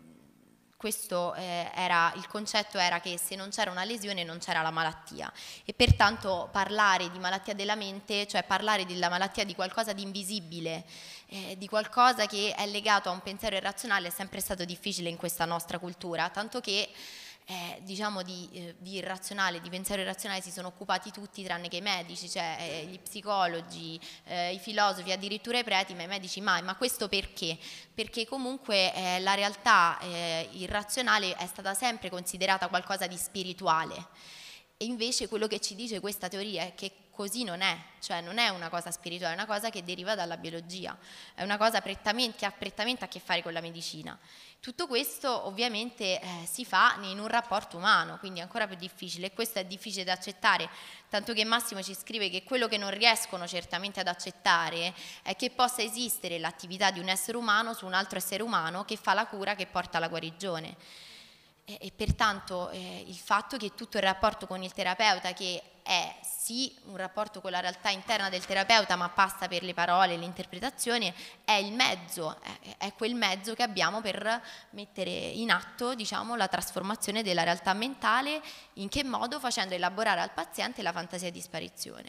questo eh, era il concetto era che se non c'era una lesione non c'era la malattia e pertanto parlare di malattia della mente, cioè parlare della malattia di qualcosa di invisibile eh, di qualcosa che è legato a un pensiero irrazionale è sempre stato difficile in questa nostra cultura, tanto che eh, diciamo di, eh, di, irrazionale, di pensiero irrazionale si sono occupati tutti tranne che i medici, cioè eh, gli psicologi, eh, i filosofi, addirittura i preti, ma i medici mai. Ma questo perché? Perché comunque eh, la realtà eh, irrazionale è stata sempre considerata qualcosa di spirituale. E invece quello che ci dice questa teoria è che così non è, cioè non è una cosa spirituale, è una cosa che deriva dalla biologia, è una cosa che ha prettamente a che fare con la medicina. Tutto questo ovviamente eh, si fa in un rapporto umano, quindi è ancora più difficile e questo è difficile da accettare, tanto che Massimo ci scrive che quello che non riescono certamente ad accettare è che possa esistere l'attività di un essere umano su un altro essere umano che fa la cura che porta alla guarigione. E, e pertanto eh, il fatto che tutto il rapporto con il terapeuta, che è sì un rapporto con la realtà interna del terapeuta, ma passa per le parole, l'interpretazione, è il mezzo, è, è, quel mezzo che abbiamo per mettere in atto diciamo, la trasformazione della realtà mentale, in che modo facendo elaborare al paziente la fantasia di sparizione.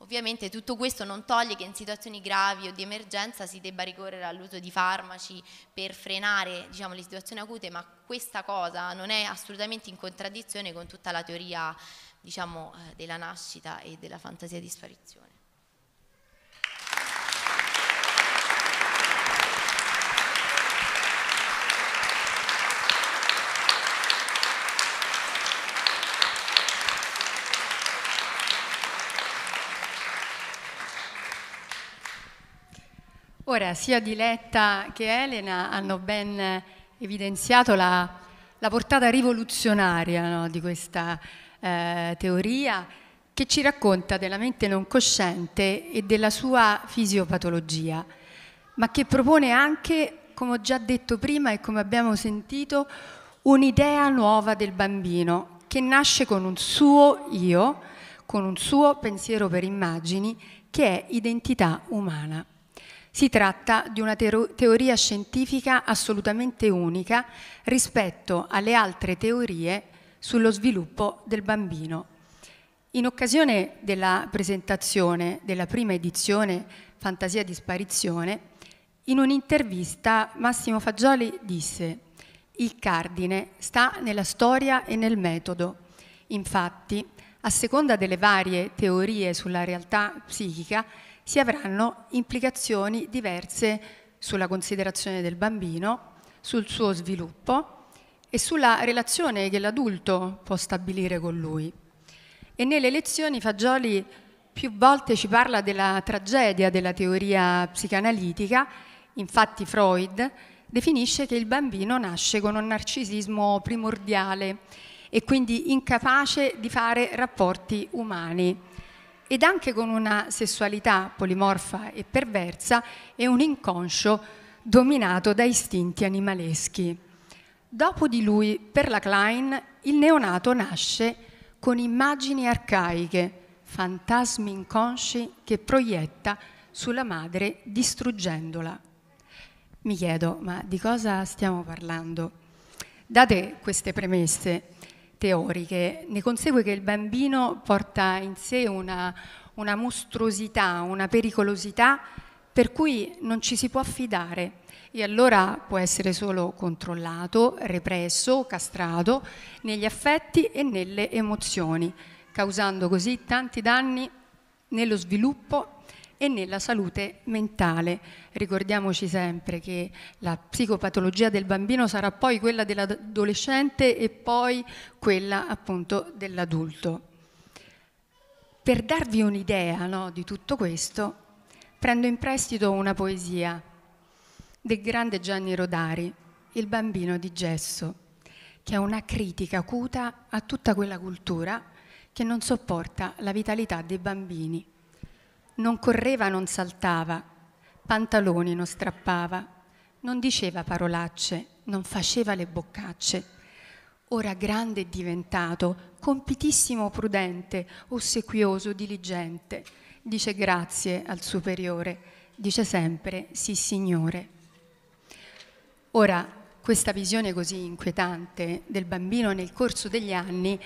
Ovviamente tutto questo non toglie che in situazioni gravi o di emergenza si debba ricorrere all'uso di farmaci per frenare diciamo, le situazioni acute, ma questa cosa non è assolutamente in contraddizione con tutta la teoria diciamo, eh, della nascita e della fantasia di sparizione.
Ora, sia Diletta che Elena hanno ben evidenziato la, la portata rivoluzionaria no, di questa eh, teoria che ci racconta della mente non cosciente e della sua fisiopatologia, ma che propone anche, come ho già detto prima e come abbiamo sentito, un'idea nuova del bambino che nasce con un suo io, con un suo pensiero per immagini, che è identità umana. Si tratta di una teoria scientifica assolutamente unica rispetto alle altre teorie sullo sviluppo del bambino. In occasione della presentazione della prima edizione Fantasia di sparizione, in un'intervista Massimo Fagioli disse «Il cardine sta nella storia e nel metodo. Infatti, a seconda delle varie teorie sulla realtà psichica, si avranno implicazioni diverse sulla considerazione del bambino, sul suo sviluppo e sulla relazione che l'adulto può stabilire con lui. E nelle lezioni Fagioli più volte ci parla della tragedia della teoria psicanalitica, infatti Freud definisce che il bambino nasce con un narcisismo primordiale e quindi incapace di fare rapporti umani ed anche con una sessualità polimorfa e perversa e un inconscio dominato da istinti animaleschi. Dopo di lui, per la Klein, il neonato nasce con immagini arcaiche, fantasmi inconsci che proietta sulla madre distruggendola. Mi chiedo, ma di cosa stiamo parlando? Date queste premesse, teoriche. Ne consegue che il bambino porta in sé una, una mostruosità, una pericolosità per cui non ci si può affidare e allora può essere solo controllato, represso, castrato negli affetti e nelle emozioni, causando così tanti danni nello sviluppo e nella salute mentale. Ricordiamoci sempre che la psicopatologia del bambino sarà poi quella dell'adolescente e poi quella appunto dell'adulto. Per darvi un'idea no, di tutto questo, prendo in prestito una poesia del grande Gianni Rodari, Il bambino di gesso, che è una critica acuta a tutta quella cultura che non sopporta la vitalità dei bambini. Non correva, non saltava, pantaloni non strappava, non diceva parolacce, non faceva le boccacce. Ora grande è diventato, compitissimo prudente, ossequioso, diligente. Dice grazie al superiore, dice sempre sì signore. Ora, questa visione così inquietante del bambino nel corso degli anni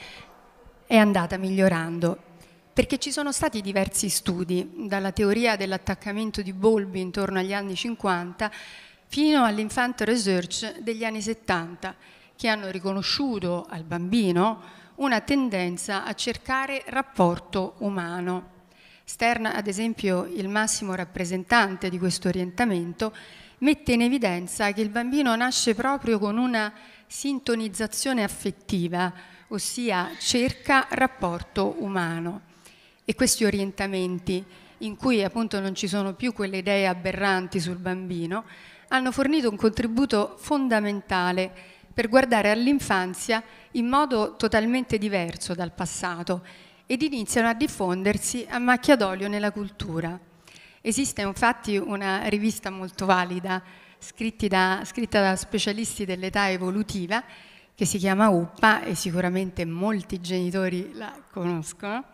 è andata migliorando perché ci sono stati diversi studi, dalla teoria dell'attaccamento di Bolby intorno agli anni 50 fino all'Infant Research degli anni 70, che hanno riconosciuto al bambino una tendenza a cercare rapporto umano. Stern, ad esempio, il massimo rappresentante di questo orientamento, mette in evidenza che il bambino nasce proprio con una sintonizzazione affettiva, ossia cerca rapporto umano e questi orientamenti in cui appunto non ci sono più quelle idee aberranti sul bambino, hanno fornito un contributo fondamentale per guardare all'infanzia in modo totalmente diverso dal passato ed iniziano a diffondersi a macchia d'olio nella cultura. Esiste infatti una rivista molto valida da, scritta da specialisti dell'età evolutiva che si chiama Uppa e sicuramente molti genitori la conoscono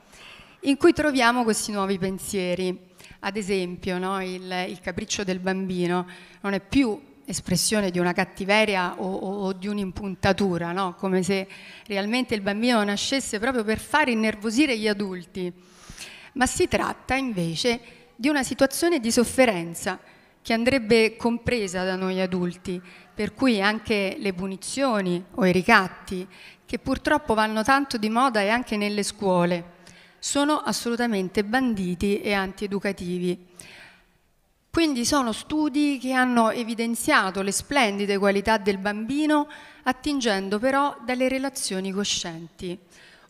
in cui troviamo questi nuovi pensieri. Ad esempio, no, il, il, capriccio del bambino non è più espressione di una cattiveria o, o, o di un'impuntatura, no? come se realmente il bambino nascesse proprio per fare innervosire gli adulti, ma si tratta invece di una situazione di sofferenza che andrebbe compresa da noi adulti, per cui anche le punizioni o i ricatti, che purtroppo vanno tanto di moda e anche nelle scuole, sono assolutamente banditi e antieducativi. Quindi sono studi che hanno evidenziato le splendide qualità del bambino attingendo però dalle relazioni coscienti,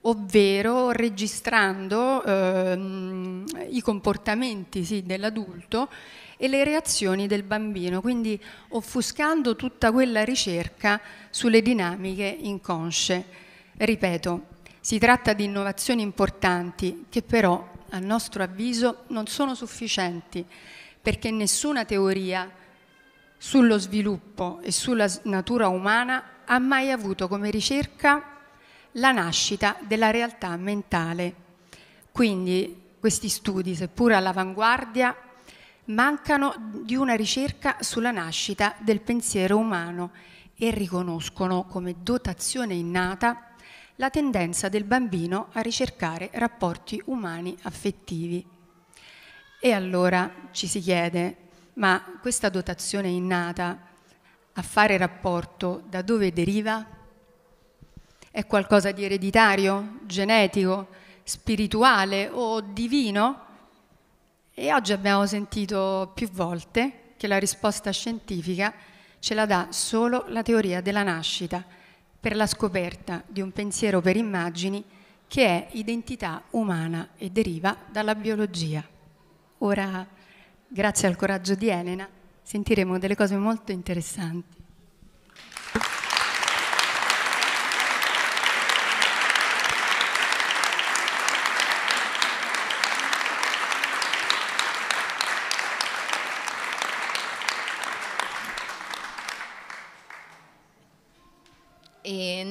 ovvero registrando ehm, i comportamenti sì, dell'adulto e le reazioni del bambino, quindi offuscando tutta quella ricerca sulle dinamiche inconsce. Ripeto, si tratta di innovazioni importanti che però, a nostro avviso, non sono sufficienti perché nessuna teoria sullo sviluppo e sulla natura umana ha mai avuto come ricerca la nascita della realtà mentale. Quindi questi studi, seppur all'avanguardia, mancano di una ricerca sulla nascita del pensiero umano e riconoscono come dotazione innata la tendenza del bambino a ricercare rapporti umani affettivi. E allora ci si chiede, ma questa dotazione innata a fare rapporto da dove deriva? È qualcosa di ereditario, genetico, spirituale o divino? E oggi abbiamo sentito più volte che la risposta scientifica ce la dà solo la teoria della nascita, per la scoperta di un pensiero per immagini che è identità umana e deriva dalla biologia. Ora, grazie al coraggio di Elena, sentiremo delle cose molto interessanti.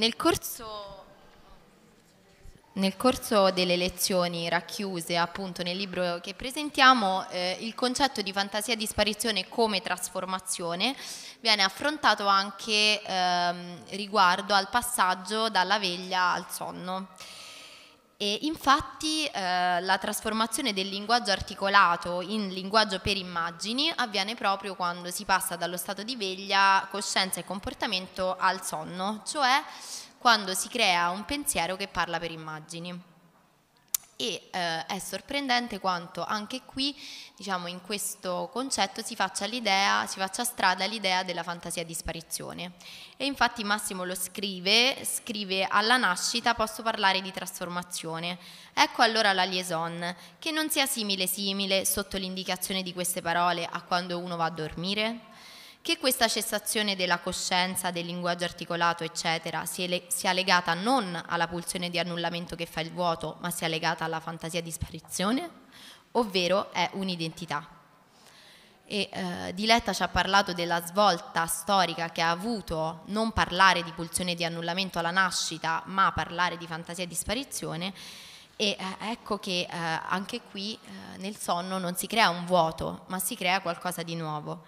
nel corso nel corso delle lezioni racchiuse appunto nel libro che presentiamo, eh, il concetto di fantasia di sparizione come trasformazione viene affrontato anche ehm, riguardo al passaggio dalla veglia al sonno. E infatti eh, la trasformazione del linguaggio articolato in linguaggio per immagini avviene proprio quando si passa dallo stato di veglia, coscienza e comportamento al sonno, cioè quando si crea un pensiero che parla per immagini e eh, è sorprendente quanto anche qui, diciamo, in questo concetto si faccia, si faccia strada l'idea della fantasia di sparizione. E infatti Massimo lo scrive, scrive alla nascita posso parlare di trasformazione. Ecco allora la liaison, che non sia simile simile sotto l'indicazione di queste parole a quando uno va a dormire che questa cessazione della coscienza, del linguaggio articolato, eccetera, sia, legata non alla pulsione di annullamento che fa il vuoto, ma sia legata alla fantasia di sparizione, ovvero è un'identità. E, eh, Diletta ci ha parlato della svolta storica che ha avuto non parlare di pulsione di annullamento alla nascita, ma parlare di fantasia di sparizione. E eh, ecco che eh, anche qui eh, nel sonno non si crea un vuoto, ma si crea qualcosa di nuovo.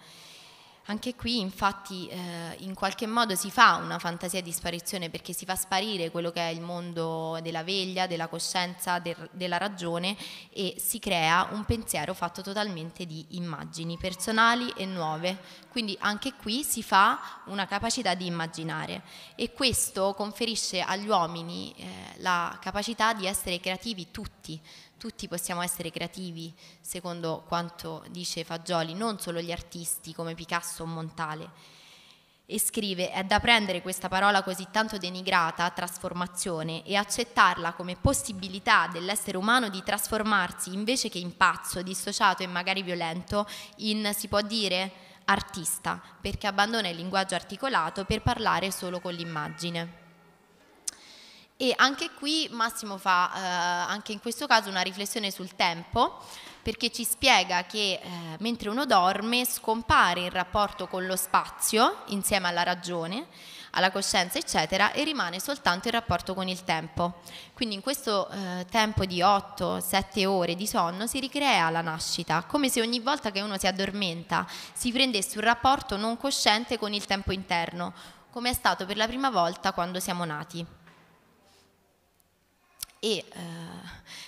Anche qui infatti eh, in qualche modo si fa una fantasia di sparizione perché si fa sparire quello che è il mondo della veglia, della coscienza, de della ragione e si crea un pensiero fatto totalmente di immagini personali e nuove. Quindi anche qui si fa una capacità di immaginare e questo conferisce agli uomini eh, la capacità di essere creativi tutti tutti possiamo essere creativi, secondo quanto dice Fagioli, non solo gli artisti come Picasso o Montale. E scrive, è da prendere questa parola così tanto denigrata, trasformazione, e accettarla come possibilità dell'essere umano di trasformarsi invece che in pazzo, dissociato e magari violento, in, si può dire, artista, perché abbandona il linguaggio articolato per parlare solo con l'immagine. E anche qui Massimo fa, eh, anche in questo caso, una riflessione sul tempo, perché ci spiega che eh, mentre uno dorme scompare il rapporto con lo spazio, insieme alla ragione, alla coscienza, eccetera, e rimane soltanto il rapporto con il tempo. Quindi in questo eh, tempo di 8-7 ore di sonno si ricrea la nascita, come se ogni volta che uno si addormenta si prendesse un rapporto non cosciente con il tempo interno, come è stato per la prima volta quando siamo nati e eh,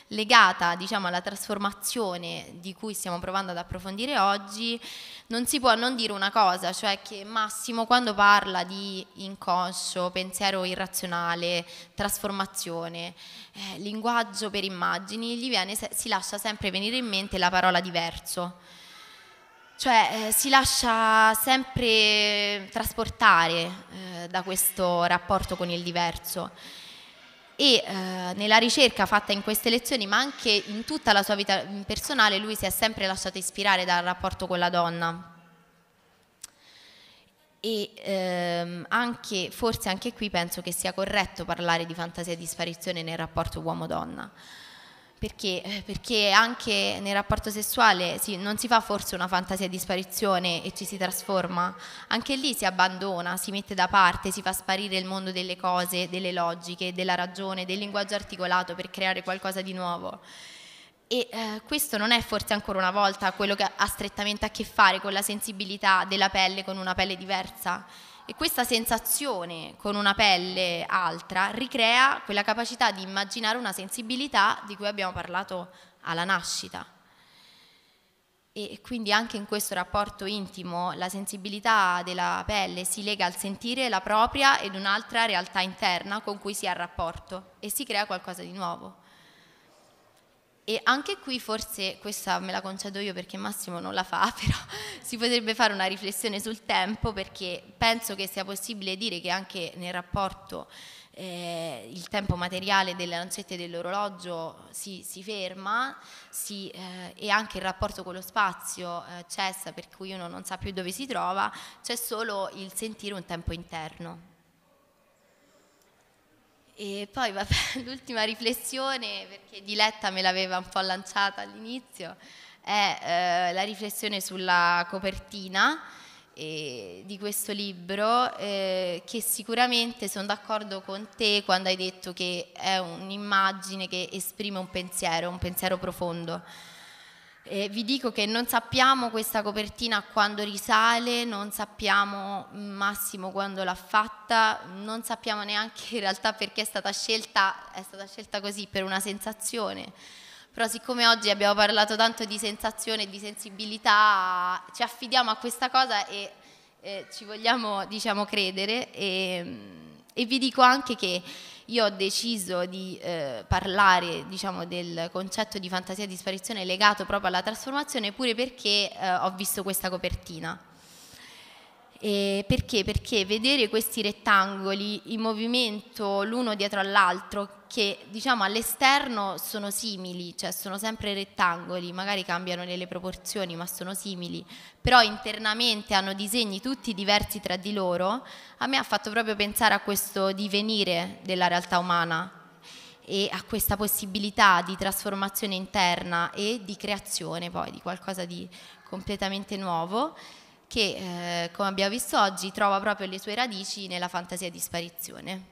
legata diciamo, alla trasformazione di cui stiamo provando ad approfondire oggi, non si può non dire una cosa, cioè che Massimo quando parla di inconscio, pensiero irrazionale, trasformazione, eh, linguaggio per immagini, gli viene, si lascia sempre venire in mente la parola diverso. Cioè eh, si lascia sempre trasportare eh, da questo rapporto con il diverso e eh, nella ricerca fatta in queste lezioni ma anche in tutta la sua vita mm, personale lui si è sempre lasciato ispirare dal rapporto con la donna e ehm, anche, forse anche qui penso che sia corretto parlare di fantasia e di sparizione nel rapporto uomo-donna. Perché? Eh, perché anche nel rapporto sessuale sì, non si fa forse una fantasia di sparizione e ci si trasforma, anche lì si abbandona, si mette da parte, si fa sparire il mondo delle cose, delle logiche, della ragione, del linguaggio articolato per creare qualcosa di nuovo. E eh, questo non è forse ancora una volta quello che ha strettamente a che fare con la sensibilità della pelle con una pelle diversa e questa sensazione con una pelle altra ricrea quella capacità di immaginare una sensibilità di cui abbiamo parlato alla nascita. E quindi anche in questo rapporto intimo la sensibilità della pelle si lega al sentire la propria ed un'altra realtà interna con cui si ha rapporto e si crea qualcosa di nuovo. E anche qui forse questa me la concedo io perché Massimo non la fa, però si potrebbe fare una riflessione sul tempo perché penso che sia possibile dire che anche nel rapporto eh, il tempo materiale delle lancette dell'orologio si, si ferma si, eh, e anche il rapporto con lo spazio eh, cessa per cui uno non sa più dove si trova, c'è solo il sentire un tempo interno. E poi vabbè, l'ultima riflessione, perché Diletta me l'aveva un po' lanciata all'inizio, è eh, la riflessione sulla copertina eh, di questo libro, eh, che sicuramente sono d'accordo con te quando hai detto che è un'immagine che esprime un pensiero, un pensiero profondo. Eh, vi dico che non sappiamo questa copertina quando risale, non sappiamo mm, Massimo quando l'ha fatta, non sappiamo neanche in realtà perché è stata scelta, è stata scelta così per una sensazione. Però siccome oggi abbiamo parlato tanto di sensazione e di sensibilità, ci affidiamo a questa cosa e eh, ci vogliamo diciamo, credere e, mm, e vi dico anche che io ho deciso di eh, parlare diciamo, del concetto di fantasia e di sparizione legato proprio alla trasformazione pure perché eh, ho visto questa copertina eh, perché? Perché vedere questi rettangoli in movimento l'uno dietro all'altro, che diciamo all'esterno sono simili, cioè sono sempre rettangoli, magari cambiano nelle proporzioni, ma sono simili, però internamente hanno disegni tutti diversi tra di loro, a me ha fatto proprio pensare a questo divenire della realtà umana e a questa possibilità di trasformazione interna e di creazione poi di qualcosa di completamente nuovo che, eh, come abbiamo visto oggi, trova proprio le sue radici nella fantasia di sparizione.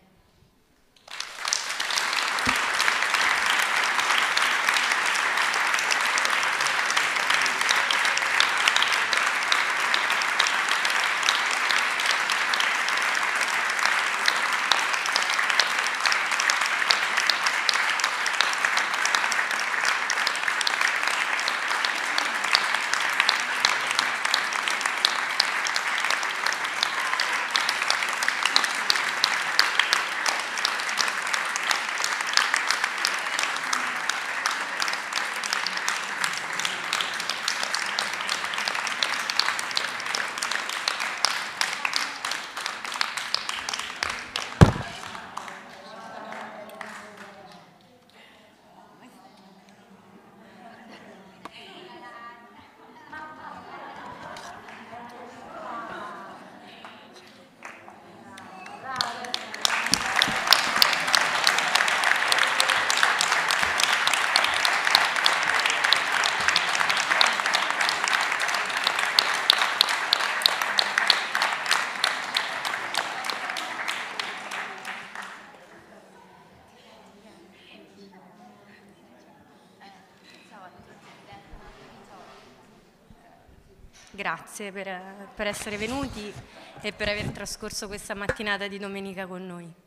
Grazie per, per essere venuti e per aver trascorso questa mattinata di domenica con noi.